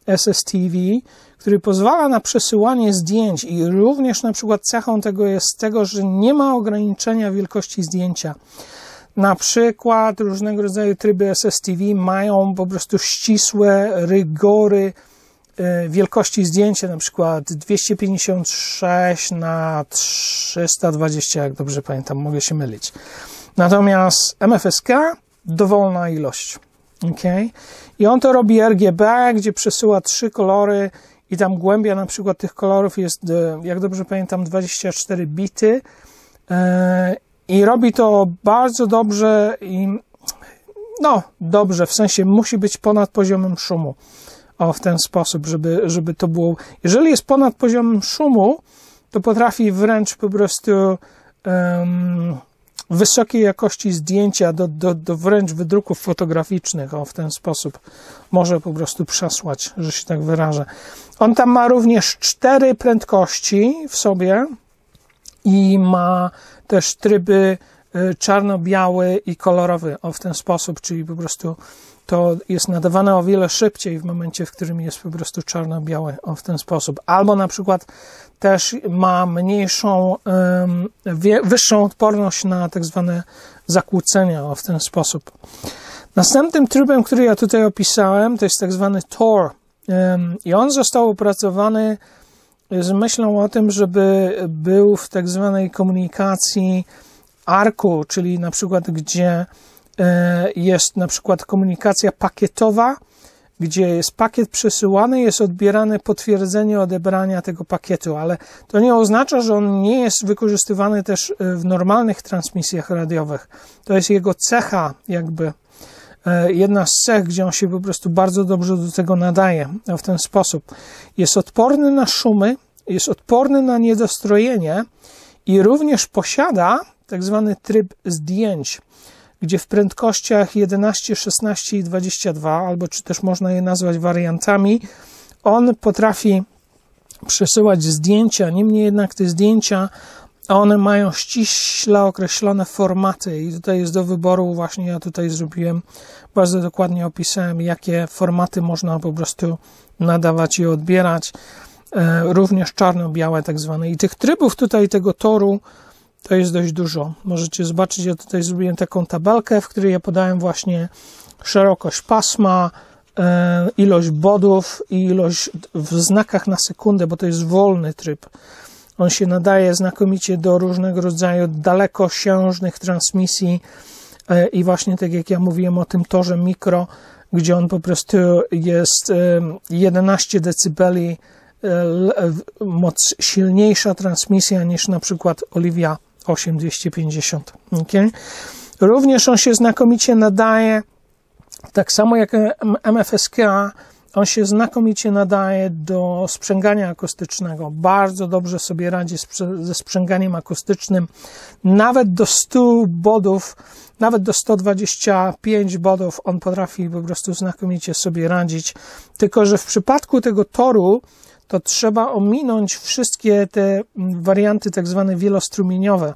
y, SSTV, który pozwala na przesyłanie zdjęć i również na przykład cechą tego jest tego, że nie ma ograniczenia wielkości zdjęcia. Na przykład różnego rodzaju tryby SSTV mają po prostu ścisłe rygory e, wielkości zdjęcia, na przykład 256 na 320, jak dobrze pamiętam, mogę się mylić. Natomiast MFSK dowolna ilość. Okay? I on to robi RGB, gdzie przesyła trzy kolory i tam głębia na przykład tych kolorów jest, e, jak dobrze pamiętam, 24 bity e, i robi to bardzo dobrze i no, dobrze, w sensie musi być ponad poziomem szumu. O, w ten sposób, żeby, żeby to było. Jeżeli jest ponad poziomem szumu, to potrafi wręcz po prostu um, wysokiej jakości zdjęcia do, do, do wręcz wydruków fotograficznych, o w ten sposób może po prostu przesłać, że się tak wyrażę. On tam ma również cztery prędkości w sobie i ma też tryby y, czarno-biały i kolorowy, o w ten sposób, czyli po prostu to jest nadawane o wiele szybciej w momencie, w którym jest po prostu czarno-białe, o w ten sposób. Albo na przykład też ma mniejszą, wyższą odporność na tak zwane zakłócenia w ten sposób. Następnym trybem, który ja tutaj opisałem, to jest tak zwany TOR. I on został opracowany z myślą o tym, żeby był w tak zwanej komunikacji arku, czyli na przykład gdzie e, jest na przykład komunikacja pakietowa, gdzie jest pakiet przesyłany, jest odbierane potwierdzenie odebrania tego pakietu, ale to nie oznacza, że on nie jest wykorzystywany też e, w normalnych transmisjach radiowych. To jest jego cecha, jakby e, jedna z cech, gdzie on się po prostu bardzo dobrze do tego nadaje e, w ten sposób. Jest odporny na szumy, jest odporny na niedostrojenie i również posiada tak zwany tryb zdjęć gdzie w prędkościach 11, 16 i 22, albo czy też można je nazwać wariantami, on potrafi przesyłać zdjęcia, niemniej jednak te zdjęcia one mają ściśle określone formaty i tutaj jest do wyboru właśnie ja tutaj zrobiłem bardzo dokładnie opisałem jakie formaty można po prostu nadawać i odbierać e, również czarno-białe tak zwane i tych trybów tutaj tego toru to jest dość dużo. Możecie zobaczyć, ja tutaj zrobiłem taką tabelkę, w której ja podałem właśnie szerokość pasma, e, ilość bodów i ilość w znakach na sekundę, bo to jest wolny tryb. On się nadaje znakomicie do różnego rodzaju dalekosiężnych transmisji e, i właśnie tak jak ja mówiłem o tym torze mikro, gdzie on po prostu jest 11 e, decybeli moc silniejsza transmisja niż na przykład Olivia 8250. Okay? Również on się znakomicie nadaje, tak samo jak MFSK, on się znakomicie nadaje do sprzęgania akustycznego. Bardzo dobrze sobie radzi ze sprzęganiem akustycznym. Nawet do 100 bodów, nawet do 125 bodów on potrafi po prostu znakomicie sobie radzić. Tylko, że w przypadku tego toru to trzeba ominąć wszystkie te mm, warianty tak zwane wielostrumieniowe.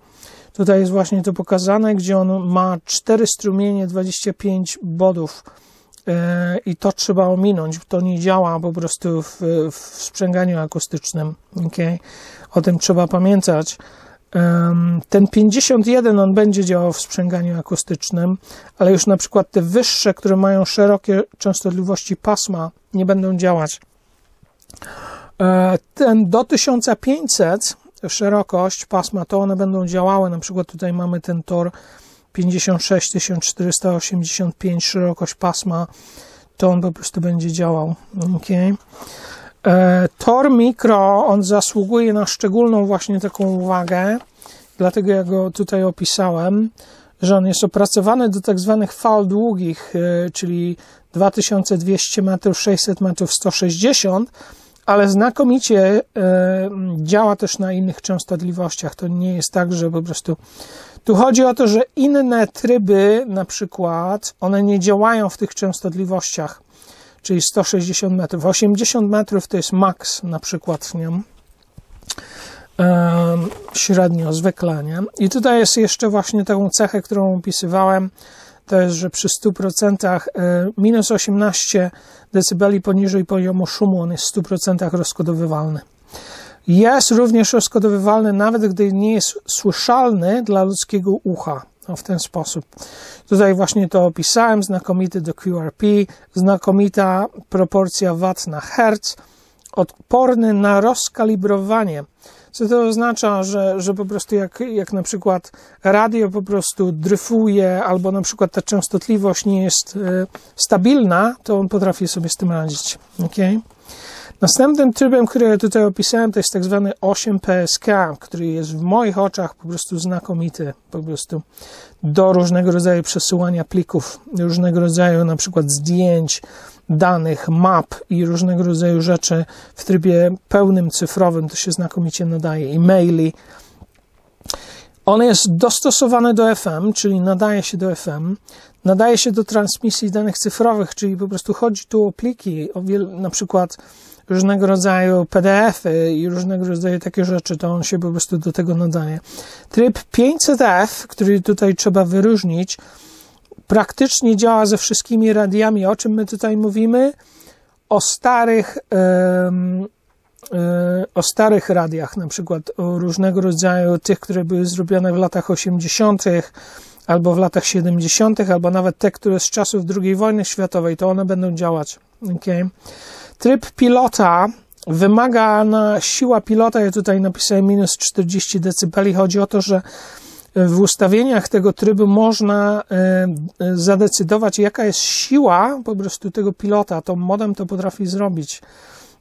Tutaj jest właśnie to pokazane, gdzie on ma 4 strumienie, 25 bodów e, i to trzeba ominąć. To nie działa po prostu w, w sprzęganiu akustycznym. Okay? O tym trzeba pamiętać. Ten 51 on będzie działał w sprzęganiu akustycznym, ale już na przykład te wyższe, które mają szerokie częstotliwości pasma, nie będą działać. E, ten do 1500 szerokość pasma, to one będą działały, na przykład tutaj mamy ten tor 56485 szerokość pasma, to on po prostu będzie działał. Okay. E, tor mikro, on zasługuje na szczególną właśnie taką uwagę, dlatego ja go tutaj opisałem, że on jest opracowany do tak zwanych fal długich, e, czyli 2200 metrów, 600 metrów, 160 m ale znakomicie e, działa też na innych częstotliwościach. To nie jest tak, że po prostu. Tu chodzi o to, że inne tryby, na przykład, one nie działają w tych częstotliwościach, czyli 160 metrów. 80 metrów to jest maks, na przykład, nie? średnio, zwykle, nie? I tutaj jest jeszcze właśnie taką cechę, którą opisywałem, to jest, że przy 100% e, minus 18 dB poniżej poziomu szumu on jest w 100% rozkodowywalny. Jest również rozkodowywalny, nawet gdy nie jest słyszalny dla ludzkiego ucha. No, w ten sposób. Tutaj właśnie to opisałem, znakomity do QRP, znakomita proporcja wat na hertz, odporny na rozkalibrowanie. Co to oznacza, że, że po prostu jak, jak na przykład radio po prostu dryfuje, albo na przykład ta częstotliwość nie jest e, stabilna, to on potrafi sobie z tym radzić. Okay? Następnym trybem, który ja tutaj opisałem, to jest tak zwany 8 PSK, który jest w moich oczach po prostu znakomity, po prostu do różnego rodzaju przesyłania plików, różnego rodzaju na przykład zdjęć, danych, map i różnego rodzaju rzeczy w trybie pełnym cyfrowym, to się znakomicie nadaje, e-maili. On jest dostosowany do FM, czyli nadaje się do FM, nadaje się do transmisji danych cyfrowych, czyli po prostu chodzi tu o pliki, o wiel- na przykład różnego rodzaju PDF-y i różnego rodzaju takie rzeczy, to on się po prostu do tego nadaje. Tryb 500F, który tutaj trzeba wyróżnić, praktycznie działa ze wszystkimi radiami. O czym my tutaj mówimy? O starych, e, o starych radiach, na przykład o różnego rodzaju tych, które były zrobione w latach 80., albo w latach 70., albo nawet te, które z czasów II wojny światowej, to one będą działać. Okay. Tryb pilota wymaga na siła pilota, ja tutaj napisałem minus 40 dB. Chodzi o to, że w ustawieniach tego trybu można e, e, zadecydować, jaka jest siła po prostu tego pilota. To modem to potrafi zrobić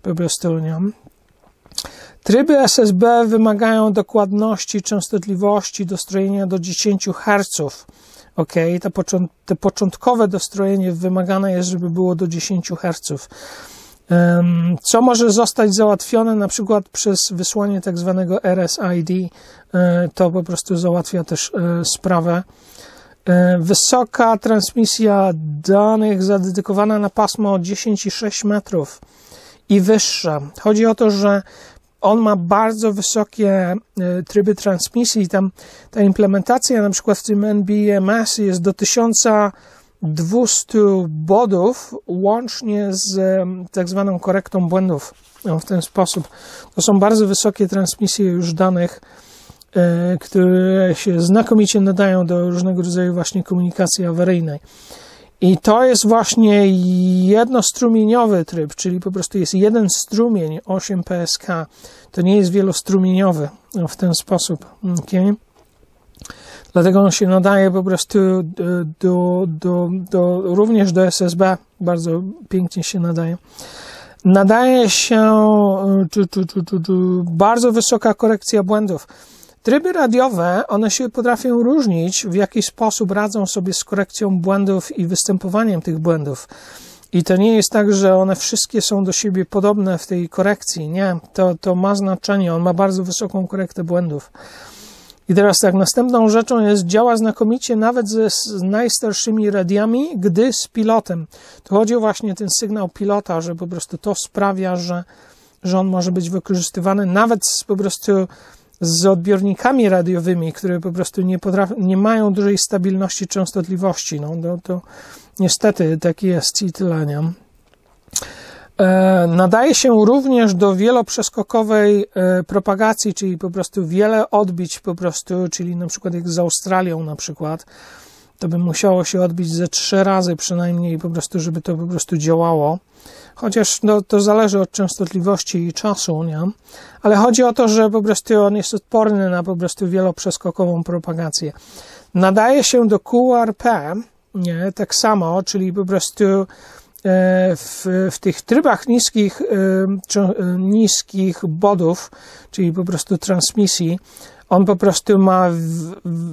po prostu, nie? Tryby SSB wymagają dokładności, częstotliwości dostrojenia do 10 Hz. Ok, to, to początkowe dostrojenie wymagane jest, żeby było do 10 Hz co może zostać załatwione na przykład przez wysłanie tak zwanego RSID, e, to po prostu załatwia też e, sprawę. E, wysoka transmisja danych zadedykowana na pasmo 10,6 metrów i wyższa. Chodzi o to, że on ma bardzo wysokie tryby transmisji. Tam ta implementacja, na przykład w tym NBMS, jest do 1000 200 bodów łącznie z tak zwaną korektą błędów no, w ten sposób. To są bardzo wysokie transmisje już danych, e, które się znakomicie nadają do różnego rodzaju właśnie komunikacji awaryjnej. I to jest właśnie jednostrumieniowy tryb, czyli po prostu jest jeden strumień 8 PSK. To nie jest wielostrumieniowy no, w ten sposób. Okay? Dlatego on się nadaje po prostu do, e, do, do, do również do SSB. Bardzo pięknie się nadaje. Nadaje się e, tu, tu, tu, bardzo wysoka korekcja błędów. Tryby radiowe, one się potrafią różnić, w jaki sposób radzą sobie z korekcją błędów i występowaniem tych błędów. I to nie jest tak, że one wszystkie są do siebie podobne w tej korekcji. Nie, to, to ma znaczenie. On ma bardzo wysoką korektę błędów. I teraz tak, następną rzeczą jest działa znakomicie nawet ze z najstarszymi radiami, gdy z pilotem. Tu chodzi o właśnie ten sygnał pilota, że po prostu to sprawia, że, że on może być wykorzystywany nawet z, po prostu z odbiornikami radiowymi, które po prostu nie, nie mają dużej stabilności częstotliwości. No to, no to niestety taki jest i tyle, nie? E, nadaje się również do wieloprzeskokowej e, propagacji, czyli po prostu wiele odbić po prostu, czyli na przykład jak z Australią na przykład, to by musiało się odbić ze trzy razy przynajmniej po prostu, żeby to po prostu działało. Chociaż no, to zależy od częstotliwości i czasu, nie? Ale chodzi o to, że po prostu on jest odporny na po prostu wieloprzeskokową propagację. Nadaje się do QRP, nie? Tak samo, czyli po prostu E, w, w tych trybach niskich, e, e, niskich bodów, czyli po prostu transmisji, on po prostu ma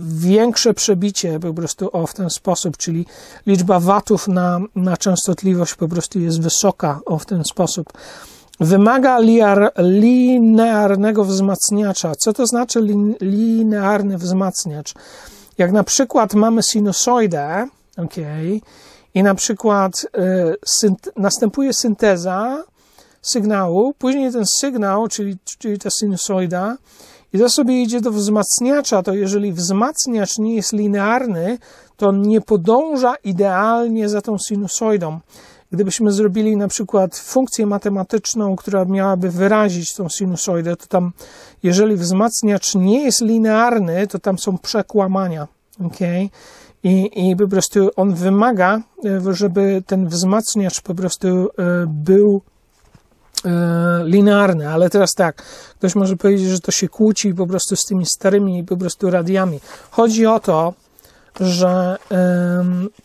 większe przebicie po prostu o w ten sposób, czyli liczba watów na, na częstotliwość po prostu jest wysoka o w ten sposób. Wymaga liar, linearnego wzmacniacza. Co to znaczy lin, linearny wzmacniacz? Jak na przykład mamy sinusoidę, okay, i na przykład y, synt następuje synteza sygnału, później ten sygnał, czyli, czyli ta sinusoida, i to sobie idzie do wzmacniacza, to jeżeli wzmacniacz nie jest linearny, to on nie podąża idealnie za tą sinusoidą. Gdybyśmy zrobili na przykład funkcję matematyczną, która miałaby wyrazić tą sinusoidę, to tam, jeżeli wzmacniacz nie jest linearny, to tam są przekłamania. Okay? I, I po prostu on wymaga, e, żeby ten wzmacniacz po prostu e, był e, linearny, ale teraz tak, ktoś może powiedzieć, że to się kłóci po prostu z tymi starymi po prostu radiami. Chodzi o to, że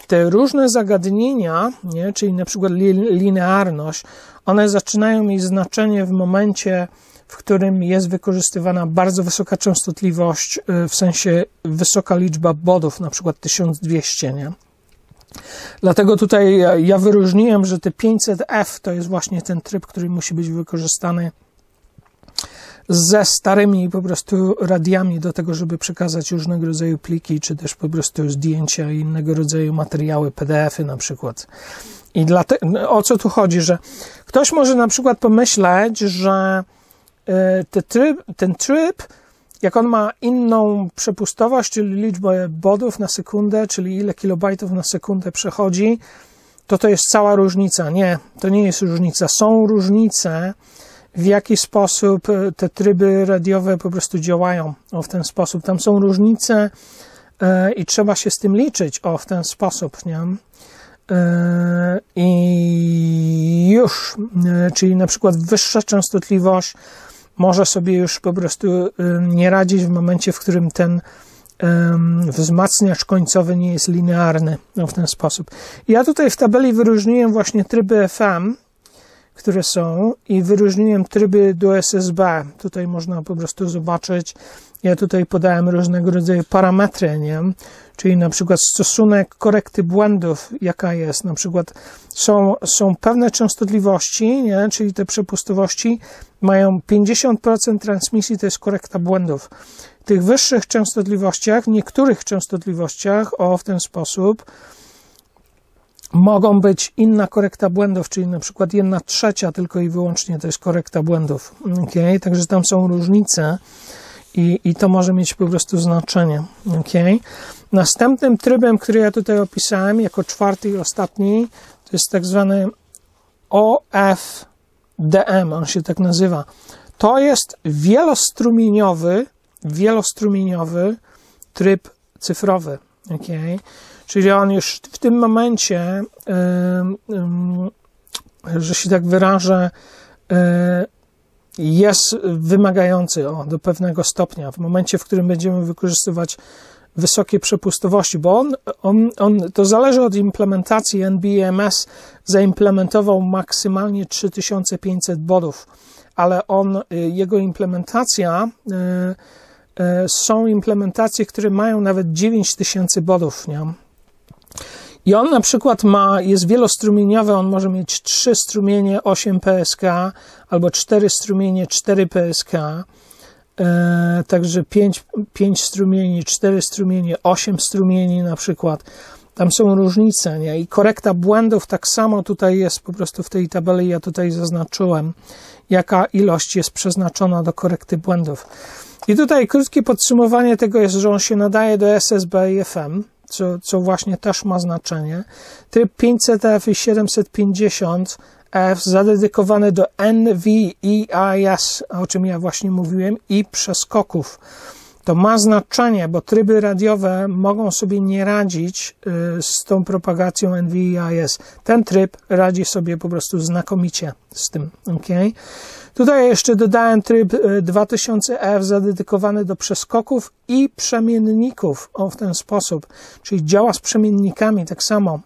te różne zagadnienia, nie, czyli na przykład linearność, one zaczynają mieć znaczenie w momencie, w którym jest wykorzystywana bardzo wysoka częstotliwość, y, w sensie wysoka liczba bodów, na przykład 1200, nie? Dlatego tutaj ja wyróżniłem, że te 500F to jest właśnie ten tryb, który musi być wykorzystany ze starymi po prostu radiami do tego, żeby przekazać różnego rodzaju pliki, czy też po prostu zdjęcia i innego rodzaju materiały, PDF-y na przykład. I dlatego no, o co tu chodzi, że ktoś może na przykład pomyśleć, że E, ten tryb, ten tryb jak on ma inną przepustowość, czyli liczbę bodów na sekundę, czyli ile kilobajtów na sekundę przechodzi, to to jest cała różnica. Nie, to nie jest różnica. Są różnice, w jaki sposób e, te tryby radiowe po prostu działają o, w ten sposób. Tam są różnice e, i trzeba się z tym liczyć o, w ten sposób. Nie? E, I już, czyli na przykład wyższa częstotliwość może sobie już po prostu nie radzić w momencie, w którym ten wzmacniacz końcowy nie jest linearny no, w ten sposób. Ja tutaj w tabeli wyróżniłem właśnie tryby FM, które są i wyróżniłem tryby do SSB. Tutaj można po prostu zobaczyć ja tutaj podałem różnego rodzaju parametry, nie? czyli na przykład stosunek korekty błędów, jaka jest. Na przykład są, są pewne częstotliwości, nie? czyli te przepustowości mają 50% transmisji, to jest korekta błędów. W tych wyższych częstotliwościach, niektórych częstotliwościach, o w ten sposób, mogą być inna korekta błędów, czyli na przykład jedna trzecia tylko i wyłącznie to jest korekta błędów. Okay? Także tam są różnice i, i to może mieć po prostu znaczenie. Okay? Następnym trybem, który ja tutaj opisałem, jako czwarty i ostatni, to jest tak zwany OFDM, on się tak nazywa. To jest wielostrumieniowy, wielostrumieniowy tryb cyfrowy. Okay? Czyli on już w tym momencie, yy, yy, że się tak wyrażę, yy, jest wymagający o, do pewnego stopnia. W momencie, w którym będziemy wykorzystywać wysokie przepustowości, bo on, on, on to zależy od implementacji. NBMS zaimplementował maksymalnie 3500 bodów, ale on, y, jego implementacja, y, y, są implementacje, które mają nawet 9000 bodów, nie? I on na przykład ma, jest wielostrumieniowy, on może mieć 3 strumienie 8 PSK albo 4 strumienie 4 PSK, e, także 5, 5 strumieni, 4 strumienie, 8 strumieni na przykład. Tam są różnice, nie? I korekta błędów tak samo tutaj jest po prostu w tej tabeli, ja tutaj zaznaczyłem, jaka ilość jest przeznaczona do korekty błędów. I tutaj krótkie podsumowanie tego jest, że on się nadaje do SSB i FM co, co właśnie też ma znaczenie. Tryb 500F i 750 F zadedykowane do NVEIS, o czym ja właśnie mówiłem, i przeskoków to ma znaczenie, bo tryby radiowe mogą sobie nie radzić y, z tą propagacją NVIS. Ten tryb radzi sobie po prostu znakomicie z tym. Okay? Tutaj jeszcze dodałem tryb 2000F y, zadedykowany do przeskoków i przemienników. O, w ten sposób. Czyli działa z przemiennikami tak samo.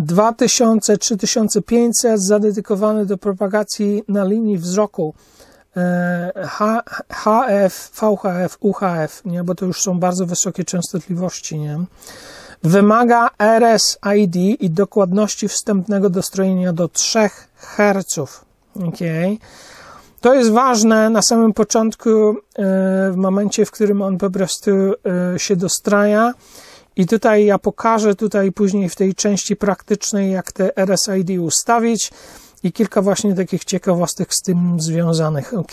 2000, 3500 y, zadedykowany do propagacji na linii wzroku. H, HF, VHF, UHF, nie? bo to już są bardzo wysokie częstotliwości. Nie? Wymaga RSID i dokładności wstępnego dostrojenia do 3 Hz. Okay. To jest ważne na samym początku, e, w momencie, w którym on po prostu e, się dostraja. I tutaj ja pokażę, tutaj później w tej części praktycznej, jak te RSID ustawić i kilka właśnie takich ciekawostek z tym związanych, ok?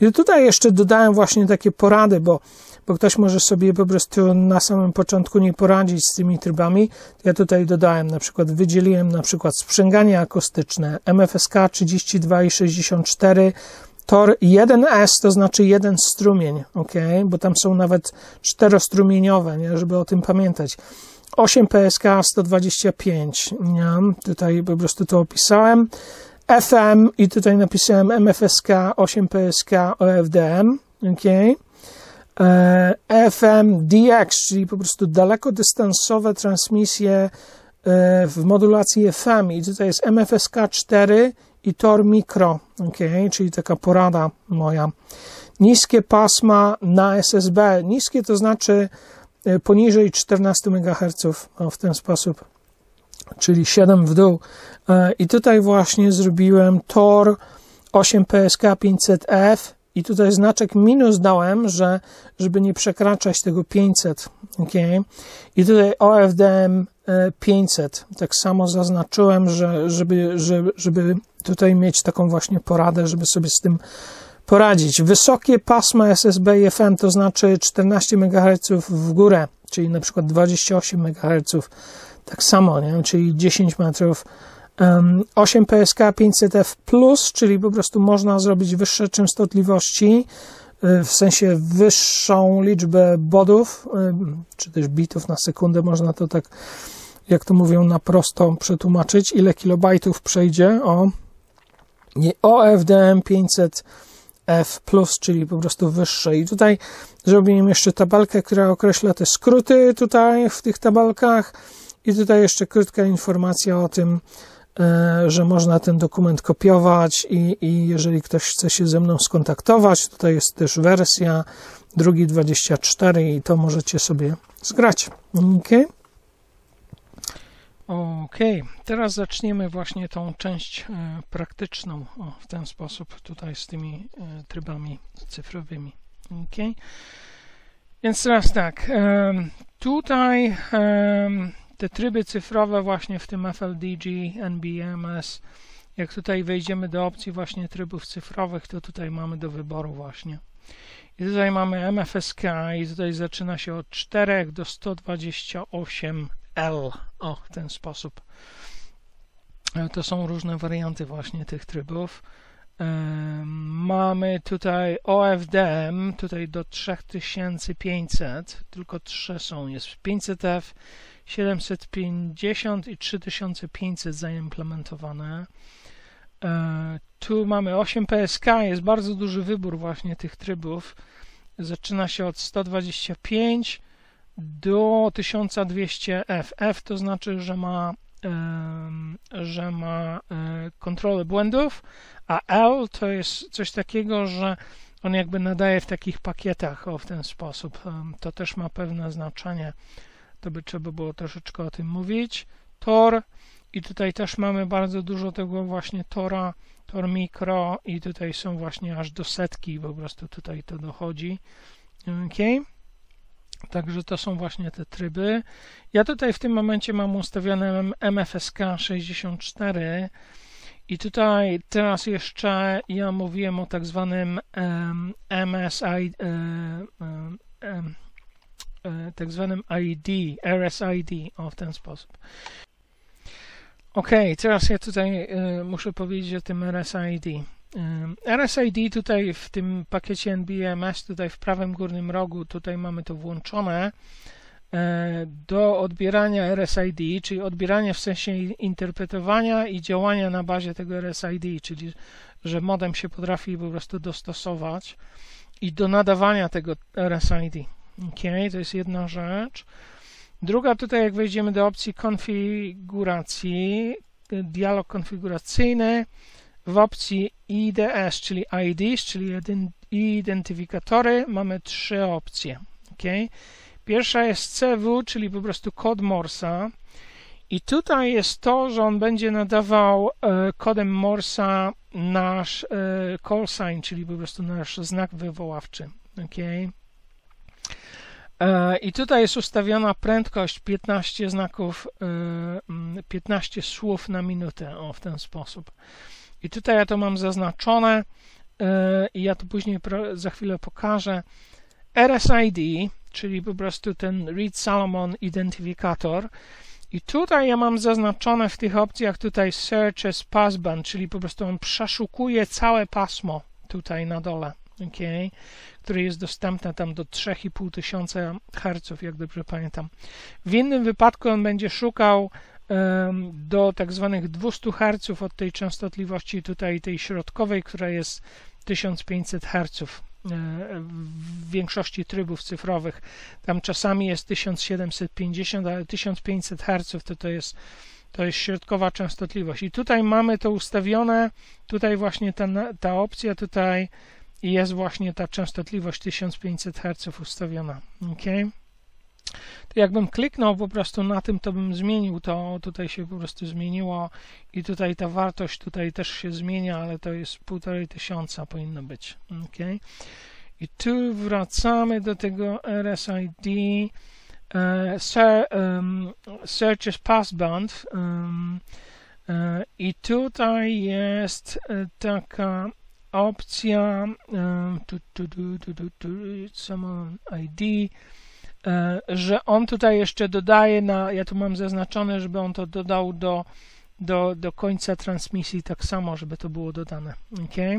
I tutaj jeszcze dodałem właśnie takie porady, bo, bo ktoś może sobie po prostu na samym początku nie poradzić z tymi trybami. Ja tutaj dodałem na przykład, wydzieliłem na przykład sprzęganie akustyczne MFSK 32 i 64, Tor 1S to znaczy jeden strumień, ok? Bo tam są nawet czterostrumieniowe, nie? żeby o tym pamiętać. 8 PSK 125. Ja tutaj po prostu to opisałem. FM i tutaj napisałem MFSK 8 PSK OFDM. ok. E, FM DX, czyli po prostu dalekodystansowe transmisje e, w modulacji FM. I tutaj jest MFSK 4 i Tor Micro, ok. czyli taka porada moja. Niskie pasma na SSB. Niskie to znaczy E, poniżej 14 MHz no, w ten sposób, czyli 7 w dół. E, I tutaj właśnie zrobiłem tor 8 PSK 500F i tutaj znaczek minus dałem, że żeby nie przekraczać tego 500. Okay. I tutaj OFDM 500. E, tak samo zaznaczyłem, że, żeby, żeby, żeby tutaj mieć taką właśnie poradę, żeby sobie z tym poradzić. Wysokie pasma SSB i FM, to znaczy 14 MHz w górę, czyli na przykład 28 MHz, tak samo, nie? czyli 10 metrów. 8 PSK 500F+, czyli po prostu można zrobić wyższe częstotliwości, y, w sensie wyższą liczbę bodów, czy też bitów na sekundę, można to tak, jak to mówią, na prosto przetłumaczyć, ile kilobajtów przejdzie o OFDM 500 F+, czyli po prostu wyższe. I tutaj zrobiłem jeszcze tabelkę, która określa te skróty tutaj w tych tabelkach i tutaj jeszcze krótka informacja o tym, e, że można ten dokument kopiować i, i jeżeli ktoś chce się ze mną skontaktować, tutaj jest też wersja drugi i to możecie sobie zgrać. Okay? Ok, teraz zaczniemy właśnie tą część e, praktyczną o, w ten sposób, tutaj z tymi e, trybami cyfrowymi. Ok, więc teraz tak, e, tutaj te tryby cyfrowe właśnie w tym FLDG, NBMS, jak tutaj wejdziemy do opcji właśnie trybów cyfrowych, to tutaj mamy do wyboru właśnie. I tutaj mamy MFSK i tutaj zaczyna się od 4 do 128 L. O, w ten sposób. E, to są różne warianty właśnie tych trybów. E, mamy tutaj OFDM, tutaj do 3500, tylko trzy są, jest 500F, 750 i 3500 zaimplementowane. E, tu mamy 8 PSK, jest bardzo duży wybór właśnie tych trybów. Zaczyna się od 125, do 1200 FF, to znaczy, że ma, że ma e, kontrolę błędów, a L to jest coś takiego, że on jakby nadaje w takich pakietach o, w ten sposób. To też ma pewne znaczenie. To by trzeba było troszeczkę o tym mówić. Tor i tutaj też mamy bardzo dużo tego właśnie tora, tor mikro i tutaj są właśnie aż do setki po prostu tutaj to dochodzi. Okay. Także to są właśnie te tryby. Ja tutaj w tym momencie mam ustawione MFSK 64 i tutaj teraz jeszcze ja mówiłem o tak zwanym MSI e, e, e, tak zwanym ID, RSID, o w ten sposób. Ok, teraz ja tutaj muszę powiedzieć o tym RSID. RSID tutaj w tym pakiecie NBMS, tutaj w prawym górnym rogu, tutaj mamy to włączone e, do odbierania RSID, czyli odbierania w sensie interpretowania i działania na bazie tego RSID, czyli że modem się potrafi po prostu dostosować i do nadawania tego RSID. Ok, to jest jedna rzecz. Druga tutaj, jak wejdziemy do opcji konfiguracji, dialog konfiguracyjny, w opcji IDS, czyli IDs, czyli identyfikatory, mamy trzy opcje. Okay? Pierwsza jest CW, czyli po prostu kod Morsa. I tutaj jest to, że on będzie nadawał e, kodem Morsa nasz e, call sign, czyli po prostu nasz znak wywoławczy. Okay? E, I tutaj jest ustawiona prędkość 15 znaków, 15 słów na minutę, o w ten sposób. I tutaj ja to mam zaznaczone e, i ja to później za chwilę pokażę. RSID, czyli po prostu ten Reed Salomon identyfikator. I tutaj ja mam zaznaczone w tych opcjach tutaj Search as Passband, czyli po prostu on przeszukuje całe pasmo tutaj na dole, okay, które jest dostępne tam do 3500 tysiąca herców, jak dobrze pamiętam. W innym wypadku on będzie szukał do tak zwanych 200 Hz od tej częstotliwości tutaj tej środkowej, która jest 1500 Hz e, w większości trybów cyfrowych. Tam czasami jest 1750, ale 1500 Hz to, to jest to jest środkowa częstotliwość. I tutaj mamy to ustawione, tutaj właśnie ta, ta opcja, tutaj jest właśnie ta częstotliwość 1500 Hz ustawiona. Okay to jakbym kliknął po prostu na tym, to bym zmienił to, tutaj się po prostu zmieniło i tutaj ta wartość tutaj też się zmienia, ale to jest półtorej tysiąca powinno być, ok? I tu wracamy do tego RSID, um, Search is Passband um, i tutaj jest taka opcja um, tu, tu, tu, tu, tu, tu, tu ID, E, że on tutaj jeszcze dodaje na, ja tu mam zaznaczone, żeby on to dodał do, do, do końca transmisji tak samo, żeby to było dodane. ok? E,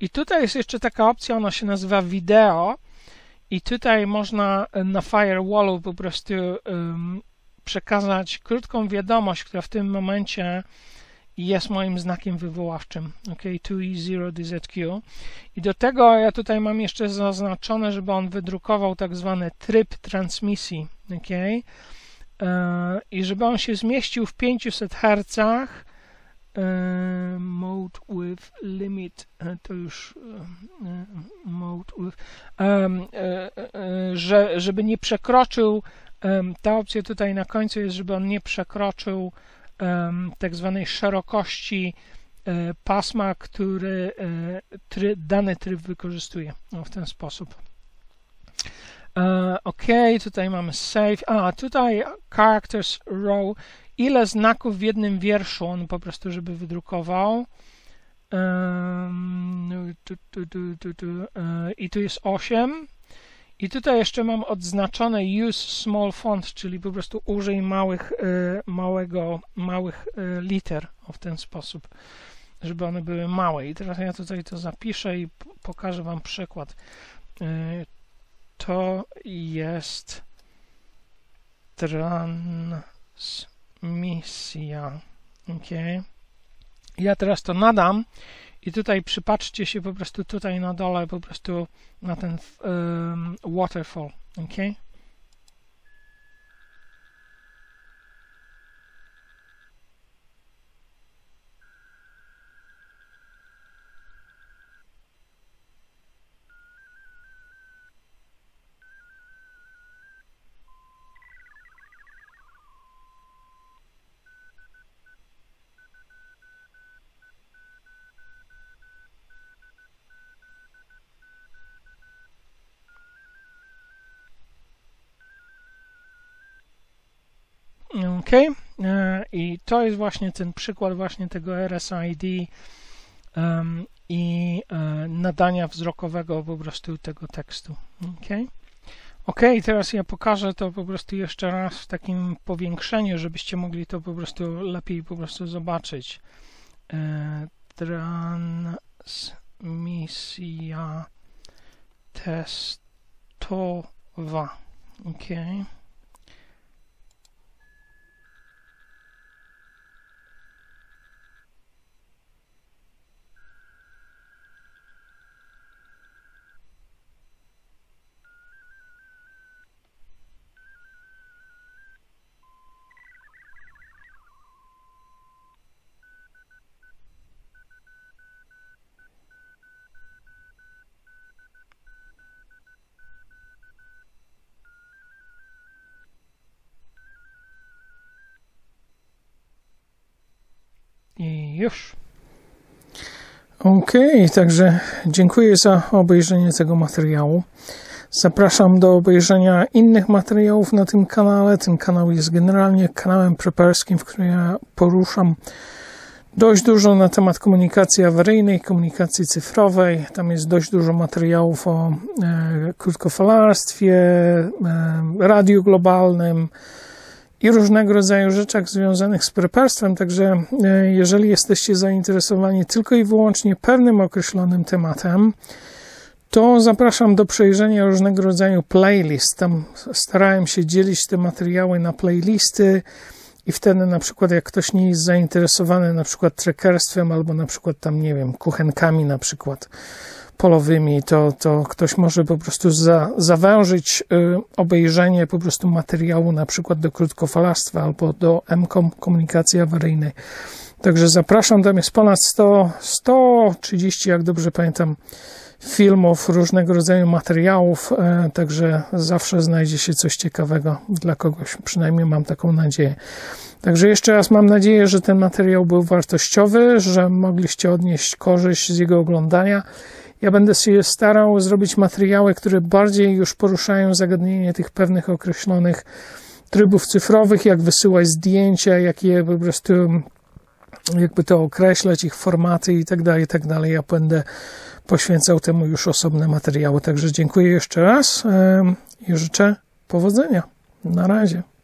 I tutaj jest jeszcze taka opcja, ona się nazywa wideo i tutaj można na firewallu po prostu um, przekazać krótką wiadomość, która w tym momencie jest moim znakiem wywoławczym. OK, 2E0DZQ. I do tego ja tutaj mam jeszcze zaznaczone, żeby on wydrukował tak zwany tryb transmisji. OK. E, I żeby on się zmieścił w 500 Hz. E, mode with limit e, to już mode with, że, żeby nie przekroczył ta opcja tutaj na końcu jest, żeby on nie przekroczył tak zwanej szerokości e, pasma, który e, try, dany tryb wykorzystuje no, w ten sposób. E, ok, tutaj mamy save. A, tutaj characters row. Ile znaków w jednym wierszu on po prostu, żeby wydrukował. I tu jest 8. I tutaj jeszcze mam odznaczone use small font, czyli po prostu użyj małych, e, małego, małych e, liter w ten sposób, żeby one były małe. I teraz ja tutaj to zapiszę i pokażę Wam przykład. E, to jest transmisja. Okay. Ja teraz to nadam i tutaj przypatrzcie się po prostu tutaj na dole, po prostu na ten um, waterfall, ok? to jest właśnie ten przykład właśnie tego RSID um, i e, nadania wzrokowego po prostu tego tekstu. OK. OK, teraz ja pokażę to po prostu jeszcze raz w takim powiększeniu, żebyście mogli to po prostu lepiej po prostu zobaczyć. E, transmisja testowa. OK. Już. Okej, okay, także dziękuję za obejrzenie tego materiału. Zapraszam do obejrzenia innych materiałów na tym kanale. Ten kanał jest generalnie kanałem preperskim, w którym ja poruszam dość dużo na temat komunikacji awaryjnej, komunikacji cyfrowej. Tam jest dość dużo materiałów o e, krótkofalarstwie, e, radiu globalnym, i różnego rodzaju rzeczach związanych z preparstwem. Także, e, jeżeli jesteście zainteresowani tylko i wyłącznie pewnym określonym tematem, to zapraszam do przejrzenia różnego rodzaju playlist. Tam starałem się dzielić te materiały na playlisty. I wtedy na przykład jak ktoś nie jest zainteresowany na przykład trekerstwem albo na przykład tam, nie wiem, kuchenkami na przykład, polowymi, to, to ktoś może po prostu za, zawężyć y, obejrzenie po prostu materiału na przykład do krótkofalarstwa albo do MKOM komunikacji awaryjnej. Także zapraszam, tam jest ponad 100, 130, jak dobrze pamiętam, filmów, różnego rodzaju materiałów, y, także zawsze znajdzie się coś ciekawego dla kogoś, przynajmniej mam taką nadzieję. Także jeszcze raz mam nadzieję, że ten materiał był wartościowy, że mogliście odnieść korzyść z jego oglądania. Ja będę się starał zrobić materiały, które bardziej już poruszają zagadnienie tych pewnych określonych trybów cyfrowych, jak wysyłać zdjęcia, jak je po prostu jakby to określać, ich formaty i tak dalej, i tak dalej. Ja będę poświęcał temu już osobne materiały. Także dziękuję jeszcze raz i życzę powodzenia. Na razie.